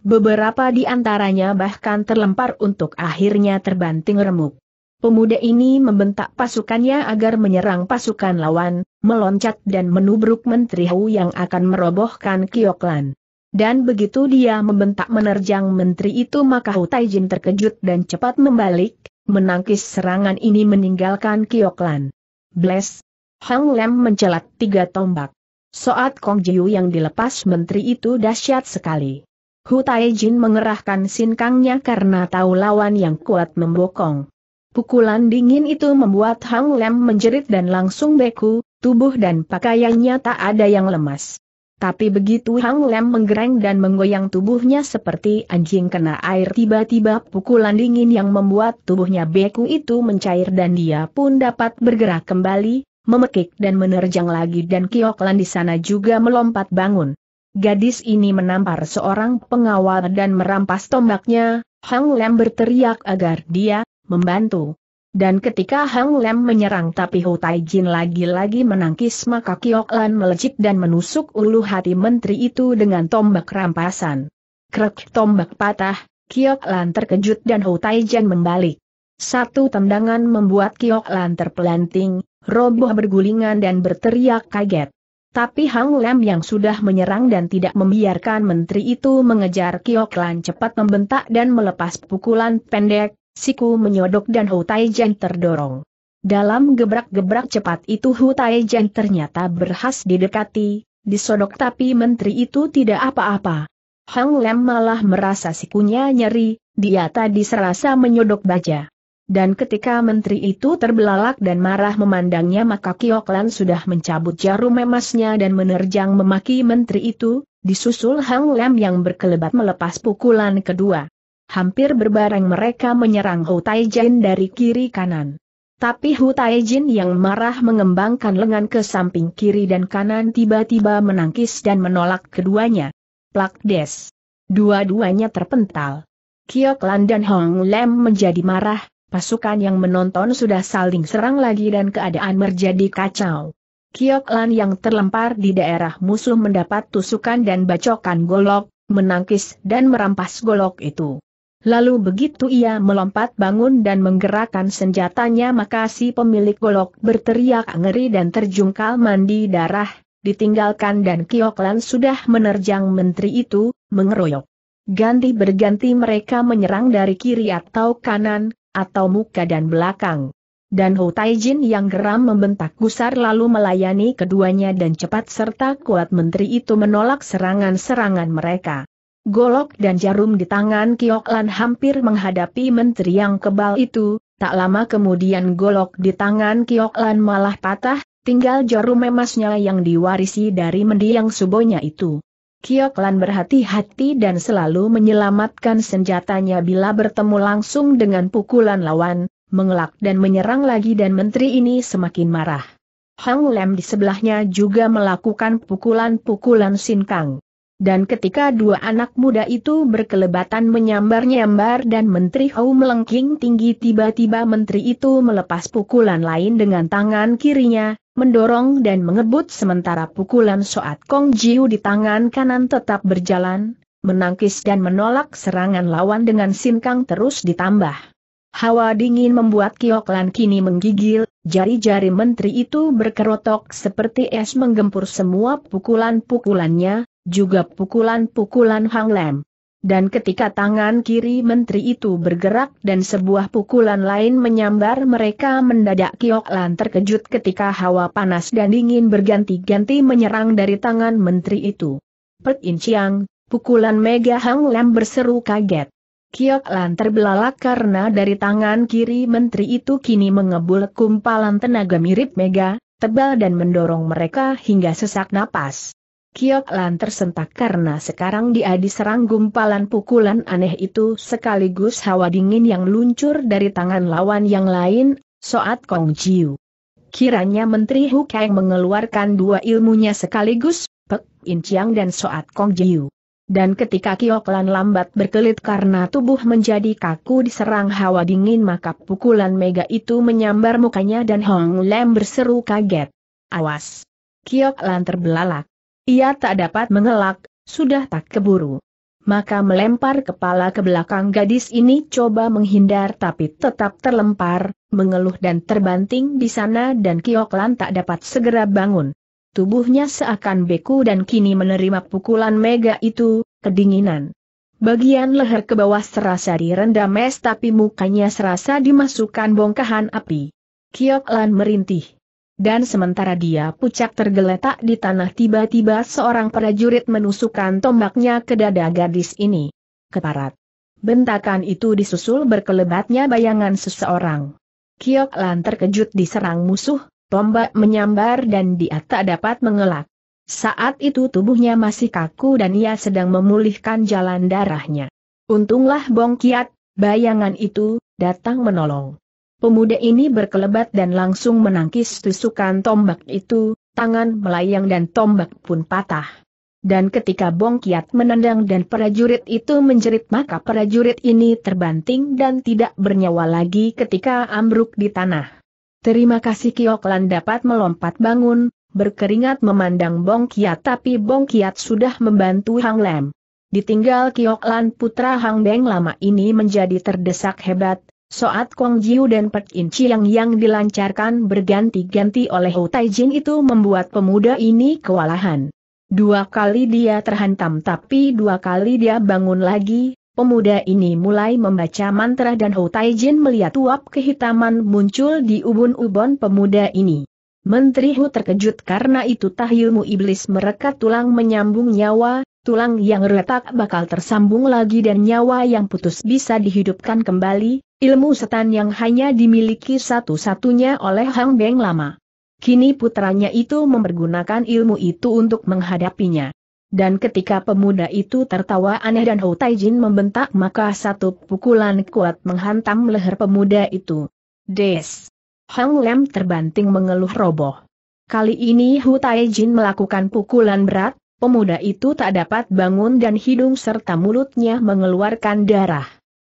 Beberapa di antaranya bahkan terlempar untuk akhirnya terbanting remuk. Pemuda ini membentak pasukannya agar menyerang pasukan lawan, meloncat dan menubruk Menteri Hu yang akan merobohkan Kioklan. Dan begitu dia membentak menerjang menteri itu maka Hu Taijin terkejut dan cepat membalik, menangkis serangan ini meninggalkan Kioklan. Bless, Hang Lem mencelat tiga tombak. Soat Kong Jiu yang dilepas menteri itu dahsyat sekali. Hu Tai Jin mengerahkan sinkangnya karena tahu lawan yang kuat membokong. Pukulan dingin itu membuat Hang Lem menjerit dan langsung beku, tubuh dan pakaiannya tak ada yang lemas. Tapi begitu Hang Lem menggereng dan menggoyang tubuhnya seperti anjing kena air tiba-tiba pukulan dingin yang membuat tubuhnya beku itu mencair dan dia pun dapat bergerak kembali, memekik dan menerjang lagi dan Kioklan di sana juga melompat bangun. Gadis ini menampar seorang pengawal dan merampas tombaknya, Hang Lem berteriak agar dia membantu. Dan ketika Hang Lem menyerang tapi Hu Tai Jin lagi-lagi menangkis maka Kioklan melejit dan menusuk ulu hati menteri itu dengan tombak rampasan. Krek tombak patah, Kioklan terkejut dan Hu Tai Jin membalik. Satu tendangan membuat Kioklan terpelanting, roboh bergulingan dan berteriak kaget. Tapi Hang Lem yang sudah menyerang dan tidak membiarkan menteri itu mengejar Kioklan cepat membentak dan melepas pukulan pendek, siku menyodok dan Hu Taijian terdorong. Dalam gebrak-gebrak cepat itu Hu Taijian ternyata berhas didekati, disodok tapi menteri itu tidak apa-apa. Hang Lem malah merasa sikunya nyeri, dia tadi serasa menyodok baja. Dan ketika menteri itu terbelalak dan marah memandangnya maka Kioklan sudah mencabut jarum emasnya dan menerjang memaki menteri itu, disusul Hang Lam yang berkelebat melepas pukulan kedua. Hampir berbareng mereka menyerang Hu Taijin dari kiri kanan. Tapi Hu Taijin yang marah mengembangkan lengan ke samping kiri dan kanan tiba-tiba menangkis dan menolak keduanya. Plak des. Dua-duanya terpental. Kioklan dan Hong Lem menjadi marah, Pasukan yang menonton sudah saling serang lagi dan keadaan menjadi kacau. Kiok yang terlempar di daerah musuh mendapat tusukan dan bacokan golok, menangkis dan merampas golok itu. Lalu begitu ia melompat bangun dan menggerakkan senjatanya maka si pemilik golok berteriak ngeri dan terjungkal mandi darah, ditinggalkan dan Kioklan sudah menerjang menteri itu, mengeroyok. Ganti berganti mereka menyerang dari kiri atau kanan, atau muka dan belakang. Dan Ho Taijin yang geram membentak gusar lalu melayani keduanya dan cepat serta kuat menteri itu menolak serangan-serangan mereka. Golok dan jarum di tangan Kiok Lan hampir menghadapi menteri yang kebal itu, tak lama kemudian golok di tangan Kiok Lan malah patah, tinggal jarum emasnya yang diwarisi dari mendiang subonya itu. Kioklan berhati-hati dan selalu menyelamatkan senjatanya bila bertemu langsung dengan pukulan lawan, mengelak dan menyerang lagi dan menteri ini semakin marah. Hang Lem di sebelahnya juga melakukan pukulan-pukulan sinkang. Dan ketika dua anak muda itu berkelebatan menyambar-nyambar dan Menteri Hou melengking tinggi tiba-tiba Menteri itu melepas pukulan lain dengan tangan kirinya, mendorong dan mengebut sementara pukulan Soat Kong Jiu di tangan kanan tetap berjalan, menangkis dan menolak serangan lawan dengan sinkang terus ditambah. Hawa dingin membuat Kiok kini menggigil, jari-jari menteri itu berkerotok seperti es menggempur semua pukulan-pukulannya, juga pukulan-pukulan Hang Lem. Dan ketika tangan kiri menteri itu bergerak dan sebuah pukulan lain menyambar mereka mendadak Kiok Lan terkejut ketika hawa panas dan dingin berganti-ganti menyerang dari tangan menteri itu. Pek In Chiang, pukulan Mega Hang Lem berseru kaget. Kiok Lan terbelalak karena dari tangan kiri menteri itu kini mengebul kumpalan tenaga mirip Mega, tebal dan mendorong mereka hingga sesak napas. Kiok Lan tersentak karena sekarang dia diserang gumpalan pukulan aneh itu sekaligus hawa dingin yang luncur dari tangan lawan yang lain, Soat Kong Jiu. Kiranya Menteri Hu Kang mengeluarkan dua ilmunya sekaligus, Pek In Chiang dan Soat Kong Jiu. Dan ketika Kiok Lan lambat berkelit karena tubuh menjadi kaku diserang hawa dingin maka pukulan mega itu menyambar mukanya dan Hong Lem berseru kaget. Awas! Kiok Lan terbelalak. Ia tak dapat mengelak, sudah tak keburu. Maka melempar kepala ke belakang gadis ini coba menghindar tapi tetap terlempar, mengeluh dan terbanting di sana dan Kioklan tak dapat segera bangun. Tubuhnya seakan beku dan kini menerima pukulan mega itu, kedinginan. Bagian leher ke bawah serasa direndam es tapi mukanya serasa dimasukkan bongkahan api. Kioklan merintih dan sementara dia pucat tergeletak di tanah tiba-tiba seorang prajurit menusukkan tombaknya ke dada gadis ini. Keparat. Bentakan itu disusul berkelebatnya bayangan seseorang. Kiok Lan terkejut diserang musuh, tombak menyambar dan dia tak dapat mengelak. Saat itu tubuhnya masih kaku dan ia sedang memulihkan jalan darahnya. Untunglah Bong Kiat, bayangan itu, datang menolong. Pemuda ini berkelebat dan langsung menangkis tusukan tombak itu, tangan melayang dan tombak pun patah. Dan ketika Bong Kiat menendang dan prajurit itu menjerit maka prajurit ini terbanting dan tidak bernyawa lagi ketika ambruk di tanah. Terima kasih Kioklan dapat melompat bangun, berkeringat memandang Bong Kiat tapi Bong Kiat sudah membantu Hang Lem. Ditinggal Kioklan putra Hang Beng lama ini menjadi terdesak hebat, Soat Kong Jiu dan Pek In Chiang yang dilancarkan berganti-ganti oleh Hu Taijin itu membuat pemuda ini kewalahan. Dua kali dia terhantam tapi dua kali dia bangun lagi, pemuda ini mulai membaca mantra dan Hu Taijin melihat uap kehitaman muncul di ubun-ubun pemuda ini. Menteri Hu terkejut karena itu tahyumu iblis merekat tulang menyambung nyawa, tulang yang retak bakal tersambung lagi dan nyawa yang putus bisa dihidupkan kembali, Ilmu setan yang hanya dimiliki satu-satunya oleh Hang Beng lama. Kini putranya itu mempergunakan ilmu itu untuk menghadapinya. Dan ketika pemuda itu tertawa aneh dan Hou Taijin membentak maka satu pukulan kuat menghantam leher pemuda itu. Des! Hang Lem terbanting mengeluh roboh. Kali ini Hu Taijin melakukan pukulan berat, pemuda itu tak dapat bangun dan hidung serta mulutnya mengeluarkan darah.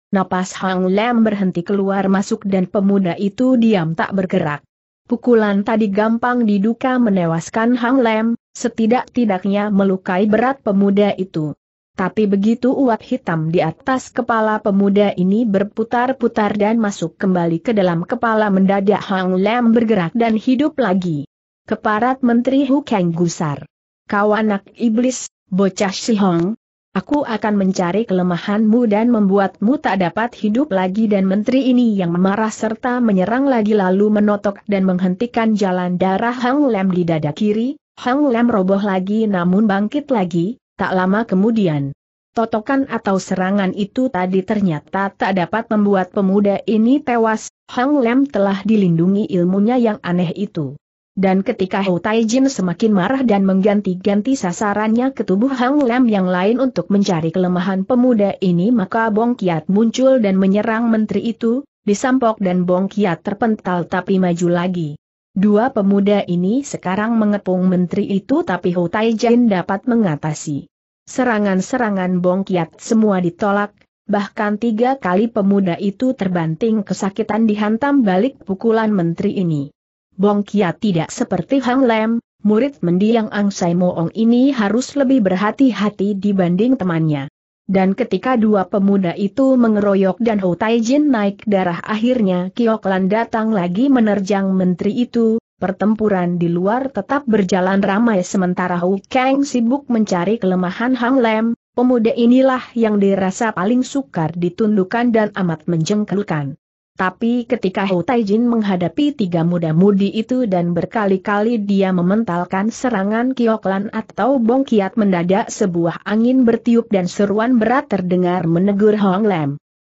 Napas Hang Lem berhenti keluar masuk dan pemuda itu diam tak bergerak. Pukulan tadi gampang diduka menewaskan Hang Lem, setidak-tidaknya melukai berat pemuda itu. Tapi begitu uap hitam di atas kepala pemuda ini berputar-putar dan masuk kembali ke dalam kepala mendadak Hang Lem bergerak dan hidup lagi. Keparat Menteri Hu Kang gusar. Kau anak iblis, bocah si Hong, Aku akan mencari kelemahanmu dan membuatmu tak dapat hidup lagi dan menteri ini yang marah serta menyerang lagi lalu menotok dan menghentikan jalan darah Hang Lem di dada kiri, Hang Lem roboh lagi namun bangkit lagi, tak lama kemudian. Totokan atau serangan itu tadi ternyata tak dapat membuat pemuda ini tewas, Hang Lem telah dilindungi ilmunya yang aneh itu. Dan ketika Hou Taijin semakin marah dan mengganti-ganti sasarannya ke tubuh Hang Lam yang lain untuk mencari kelemahan pemuda ini maka Bong Kiat muncul dan menyerang menteri itu, disampok dan Bong Kiat terpental tapi maju lagi. Dua pemuda ini sekarang mengepung menteri itu tapi Hou Taijin dapat mengatasi. Serangan-serangan Bong Kiat semua ditolak, bahkan tiga kali pemuda itu terbanting kesakitan dihantam balik pukulan menteri ini. Bong Kia tidak seperti Hang Lem, murid mendiang Ang Sai Moong ini harus lebih berhati-hati dibanding temannya. Dan ketika dua pemuda itu mengeroyok dan Ho Jin naik darah akhirnya Lan datang lagi menerjang menteri itu, pertempuran di luar tetap berjalan ramai sementara Hou Kang sibuk mencari kelemahan Hang Lem, pemuda inilah yang dirasa paling sukar ditundukkan dan amat menjengkelkan. Tapi ketika Hu Taijin menghadapi tiga muda-mudi itu dan berkali-kali dia mementalkan serangan kioklan atau Kiat mendadak sebuah angin bertiup dan seruan berat terdengar menegur Hong Lam.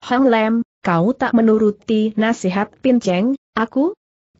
Hong Lam, kau tak menuruti nasihat Pin Cheng, aku?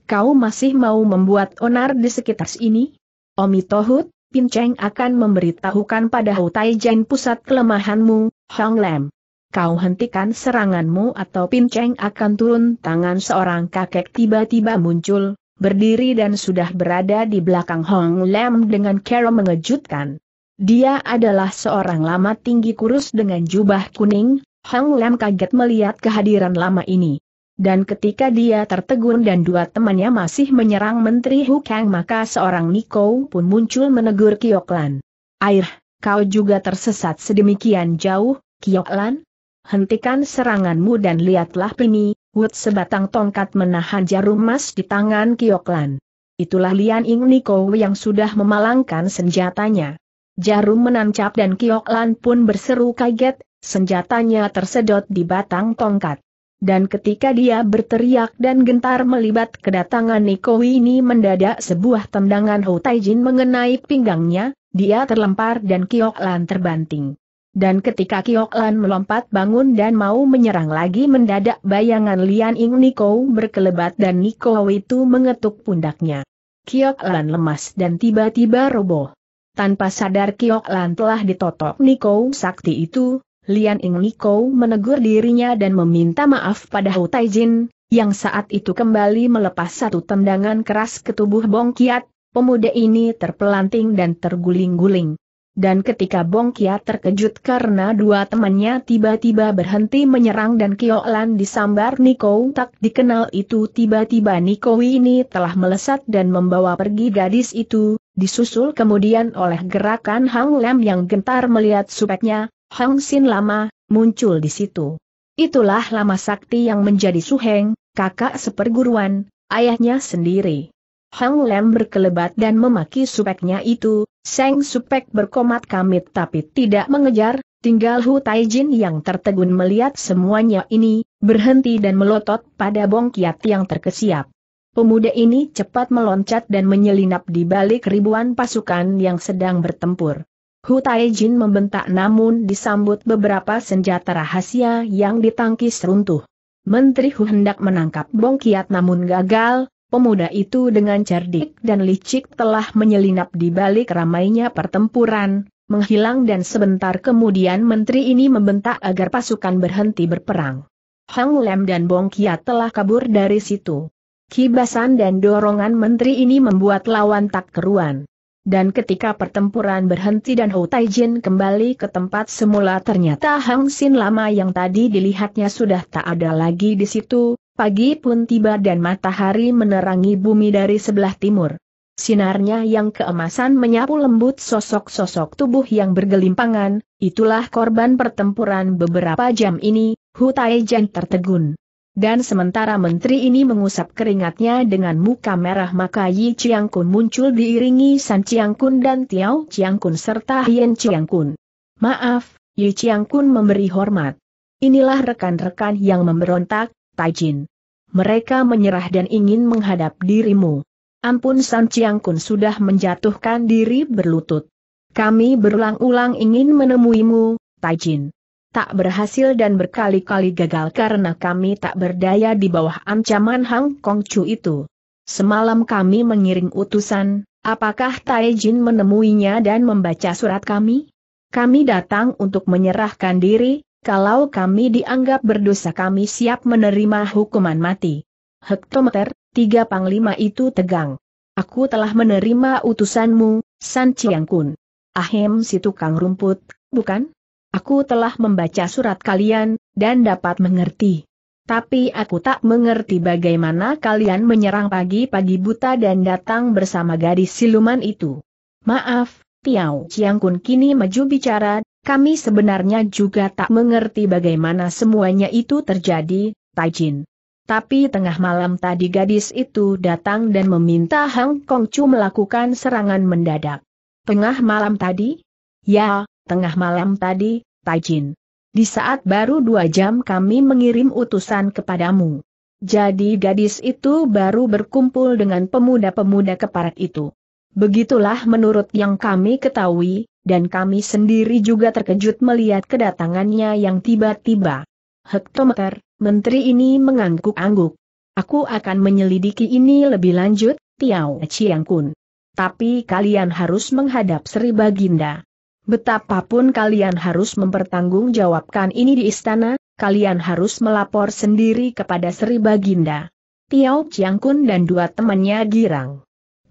Kau masih mau membuat onar di sekitar sini? Omi Tohut, Pin Cheng akan memberitahukan pada Hu Taijin pusat kelemahanmu, Hong Lam kau hentikan seranganmu atau pinceng akan turun tangan seorang kakek tiba-tiba muncul, berdiri dan sudah berada di belakang Hong Lam dengan cara mengejutkan. Dia adalah seorang lama tinggi kurus dengan jubah kuning, Hong Lam kaget melihat kehadiran lama ini. Dan ketika dia tertegun dan dua temannya masih menyerang Menteri Hu Kang maka seorang Niko pun muncul menegur Kioklan. Air, kau juga tersesat sedemikian jauh, Kioklan? hentikan seranganmu dan lihatlah Pini, Wut sebatang tongkat menahan jarum emas di tangan Kioklan. Itulah Lian Ing Niko yang sudah memalangkan senjatanya. Jarum menancap dan Kioklan pun berseru kaget, senjatanya tersedot di batang tongkat. Dan ketika dia berteriak dan gentar melibat kedatangan Niko ini mendadak sebuah tendangan Hou Taijin mengenai pinggangnya, dia terlempar dan Kioklan terbanting. Dan ketika Kiok melompat bangun dan mau menyerang lagi mendadak bayangan Lian Ing Niko berkelebat dan Niko itu mengetuk pundaknya. Kiok lemas dan tiba-tiba roboh. Tanpa sadar Kiok telah ditotok Niko sakti itu, Lian Ing Niko menegur dirinya dan meminta maaf pada Hu Taijin, yang saat itu kembali melepas satu tendangan keras ke tubuh Bong Kiat, pemuda ini terpelanting dan terguling-guling. Dan ketika Bong Kia terkejut karena dua temannya tiba-tiba berhenti menyerang dan Kio Lan disambar Niko tak dikenal itu tiba-tiba Niko ini telah melesat dan membawa pergi gadis itu, disusul kemudian oleh gerakan Hang Lam yang gentar melihat supeknya, Hang Sin Lama, muncul di situ. Itulah Lama Sakti yang menjadi Suheng, kakak seperguruan, ayahnya sendiri. Hang Lem berkelebat dan memaki supeknya itu, Seng Supek berkomat kamit tapi tidak mengejar, tinggal Hu Taijin yang tertegun melihat semuanya ini, berhenti dan melotot pada Bong Kiat yang terkesiap. Pemuda ini cepat meloncat dan menyelinap di balik ribuan pasukan yang sedang bertempur. Hu Taijin membentak namun disambut beberapa senjata rahasia yang ditangkis runtuh. Menteri Hu hendak menangkap Bong Kiat, namun gagal, Pemuda itu dengan cerdik dan licik telah menyelinap di balik ramainya pertempuran, menghilang dan sebentar kemudian menteri ini membentak agar pasukan berhenti berperang. Hang Lem dan Bong Kia telah kabur dari situ. Kibasan dan dorongan menteri ini membuat lawan tak keruan. Dan ketika pertempuran berhenti dan Hou Taijin kembali ke tempat semula ternyata Hang Sin lama yang tadi dilihatnya sudah tak ada lagi di situ, Pagi pun tiba dan matahari menerangi bumi dari sebelah timur. Sinarnya yang keemasan menyapu lembut sosok-sosok tubuh yang bergelimpangan, itulah korban pertempuran beberapa jam ini, Hutai Jan tertegun. Dan sementara menteri ini mengusap keringatnya dengan muka merah maka Yi Kun muncul diiringi San Kun dan Tiao Kun serta Hien Kun. Maaf, Yi Kun memberi hormat. Inilah rekan-rekan yang memberontak, Taijin. Mereka menyerah dan ingin menghadap dirimu. Ampun San Chiang Kun sudah menjatuhkan diri berlutut. Kami berulang-ulang ingin menemuimu, Taijin. Tak berhasil dan berkali-kali gagal karena kami tak berdaya di bawah ancaman Hang Kong Chu itu. Semalam kami mengiring utusan, apakah Taijin menemuinya dan membaca surat kami? Kami datang untuk menyerahkan diri, kalau kami dianggap berdosa kami siap menerima hukuman mati. Hektometer, tiga panglima itu tegang. Aku telah menerima utusanmu, San Chiang Kun. Ahem si tukang rumput, bukan? Aku telah membaca surat kalian, dan dapat mengerti. Tapi aku tak mengerti bagaimana kalian menyerang pagi-pagi buta dan datang bersama gadis siluman itu. Maaf, Tiao Chiang Kun kini maju bicara, kami sebenarnya juga tak mengerti bagaimana semuanya itu terjadi, Taijin. Tapi tengah malam tadi gadis itu datang dan meminta Hang Kongcu melakukan serangan mendadak. Tengah malam tadi? Ya, tengah malam tadi, Taijin. Di saat baru dua jam kami mengirim utusan kepadamu. Jadi gadis itu baru berkumpul dengan pemuda-pemuda keparat itu. Begitulah menurut yang kami ketahui, dan kami sendiri juga terkejut melihat kedatangannya yang tiba-tiba. Hektometer, menteri ini mengangguk-angguk. Aku akan menyelidiki ini lebih lanjut, Tiao Chiang Kun. Tapi kalian harus menghadap Sri Baginda. Betapapun kalian harus mempertanggungjawabkan ini di istana, kalian harus melapor sendiri kepada Sri Baginda. Tiao Chiang Kun dan dua temannya girang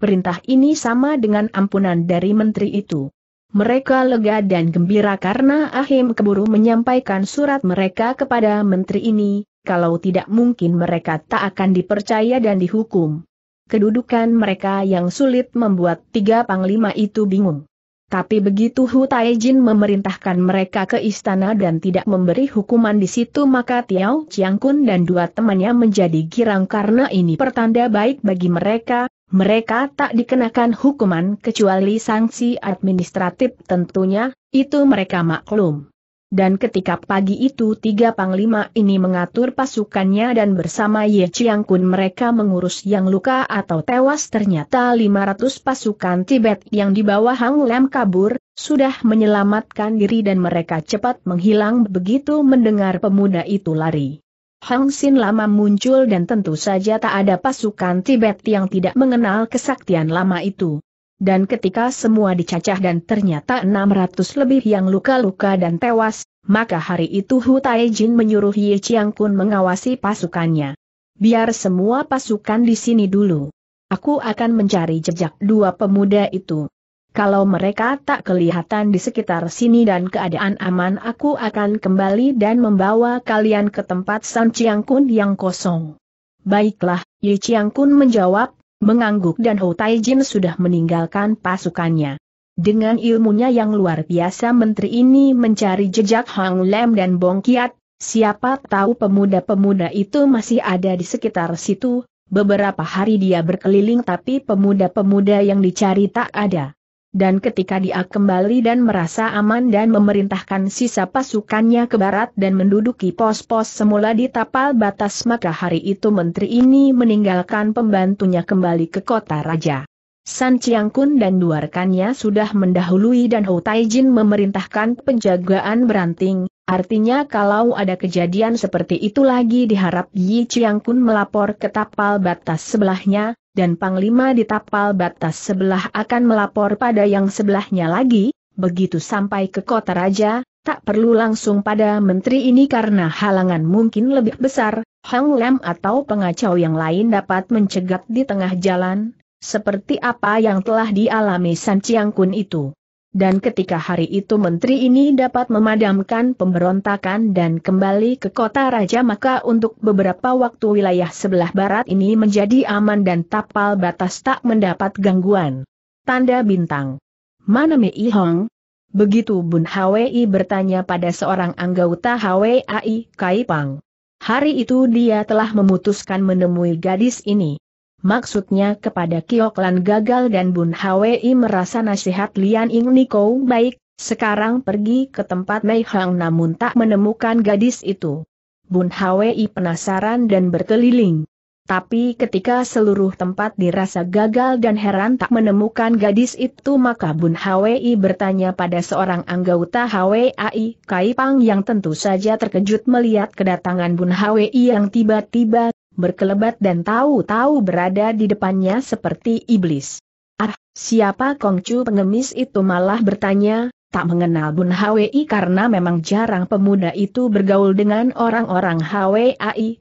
perintah ini sama dengan ampunan dari menteri itu. Mereka lega dan gembira karena Ahim keburu menyampaikan surat mereka kepada menteri ini, kalau tidak mungkin mereka tak akan dipercaya dan dihukum. Kedudukan mereka yang sulit membuat tiga panglima itu bingung. Tapi begitu Hu Taijin memerintahkan mereka ke istana dan tidak memberi hukuman di situ maka Tiao Kun dan dua temannya menjadi girang karena ini pertanda baik bagi mereka, mereka tak dikenakan hukuman kecuali sanksi administratif tentunya, itu mereka maklum. Dan ketika pagi itu tiga panglima ini mengatur pasukannya dan bersama Ye Chiang Kun mereka mengurus yang luka atau tewas ternyata 500 pasukan Tibet yang di Hang Lem kabur, sudah menyelamatkan diri dan mereka cepat menghilang begitu mendengar pemuda itu lari. Hang Sin lama muncul dan tentu saja tak ada pasukan Tibet yang tidak mengenal kesaktian lama itu. Dan ketika semua dicacah dan ternyata 600 lebih yang luka-luka dan tewas, maka hari itu Hu Taijin menyuruh Ye Chiang Kun mengawasi pasukannya. Biar semua pasukan di sini dulu. Aku akan mencari jejak dua pemuda itu. Kalau mereka tak kelihatan di sekitar sini dan keadaan aman aku akan kembali dan membawa kalian ke tempat San Chiang Kun yang kosong. Baiklah, Yi Chiang Kun menjawab, mengangguk dan Ho Tai Jin sudah meninggalkan pasukannya. Dengan ilmunya yang luar biasa menteri ini mencari jejak Hang Lem dan Bong Kiat, siapa tahu pemuda-pemuda itu masih ada di sekitar situ, beberapa hari dia berkeliling tapi pemuda-pemuda yang dicari tak ada dan ketika dia kembali dan merasa aman dan memerintahkan sisa pasukannya ke barat dan menduduki pos-pos semula di tapal batas maka hari itu menteri ini meninggalkan pembantunya kembali ke kota raja. San Chiang Kun dan dua rekannya sudah mendahului dan Hou Taijin memerintahkan penjagaan beranting, Artinya kalau ada kejadian seperti itu lagi diharap Yi Chiang Kun melapor ke tapal batas sebelahnya, dan Panglima di tapal batas sebelah akan melapor pada yang sebelahnya lagi, begitu sampai ke kota raja, tak perlu langsung pada menteri ini karena halangan mungkin lebih besar, Hang Lem atau pengacau yang lain dapat mencegat di tengah jalan, seperti apa yang telah dialami San Chiang Kun itu. Dan ketika hari itu menteri ini dapat memadamkan pemberontakan dan kembali ke kota raja maka untuk beberapa waktu wilayah sebelah barat ini menjadi aman dan tapal batas tak mendapat gangguan. Tanda bintang. Mana Mei Hong? Begitu Bun Hwi bertanya pada seorang anggota Hwi Kaipang. Hari itu dia telah memutuskan menemui gadis ini maksudnya kepada Kioklan gagal dan Bun Hwi merasa nasihat Lian Ing Niko baik, sekarang pergi ke tempat Mei Hang namun tak menemukan gadis itu. Bun Hwi penasaran dan berkeliling. Tapi ketika seluruh tempat dirasa gagal dan heran tak menemukan gadis itu maka Bun Hwi bertanya pada seorang anggota Kai Kaipang yang tentu saja terkejut melihat kedatangan Bun Hwi yang tiba-tiba berkelebat dan tahu-tahu berada di depannya seperti iblis. Ah, siapa Kongcu pengemis itu malah bertanya, tak mengenal Bun Hwi karena memang jarang pemuda itu bergaul dengan orang-orang Hwi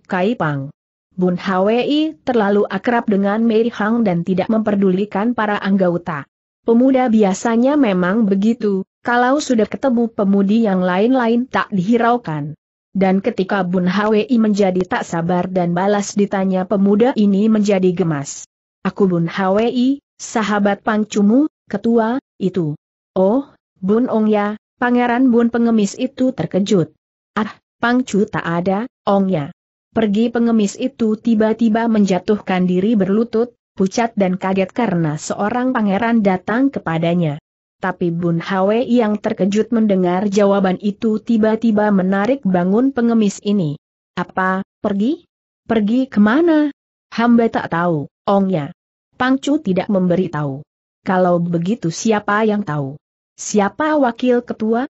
Kaipang. Bun Hwi terlalu akrab dengan Mei Hang dan tidak memperdulikan para anggota. Pemuda biasanya memang begitu, kalau sudah ketemu pemudi yang lain-lain tak dihiraukan. Dan ketika Bun Hwi menjadi tak sabar dan balas ditanya pemuda ini menjadi gemas. Aku Bun Hwi, sahabat Pangcumu, ketua, itu. Oh, Bun Ong ya, pangeran Bun pengemis itu terkejut. Ah, Pangcu tak ada, Ong ya. Pergi pengemis itu tiba-tiba menjatuhkan diri berlutut, pucat dan kaget karena seorang pangeran datang kepadanya. Tapi Bun Hwe yang terkejut mendengar jawaban itu tiba-tiba menarik bangun pengemis ini. Apa, pergi? Pergi kemana? Hamba tak tahu, ongnya. Pangcu tidak memberitahu. Kalau begitu siapa yang tahu? Siapa wakil ketua?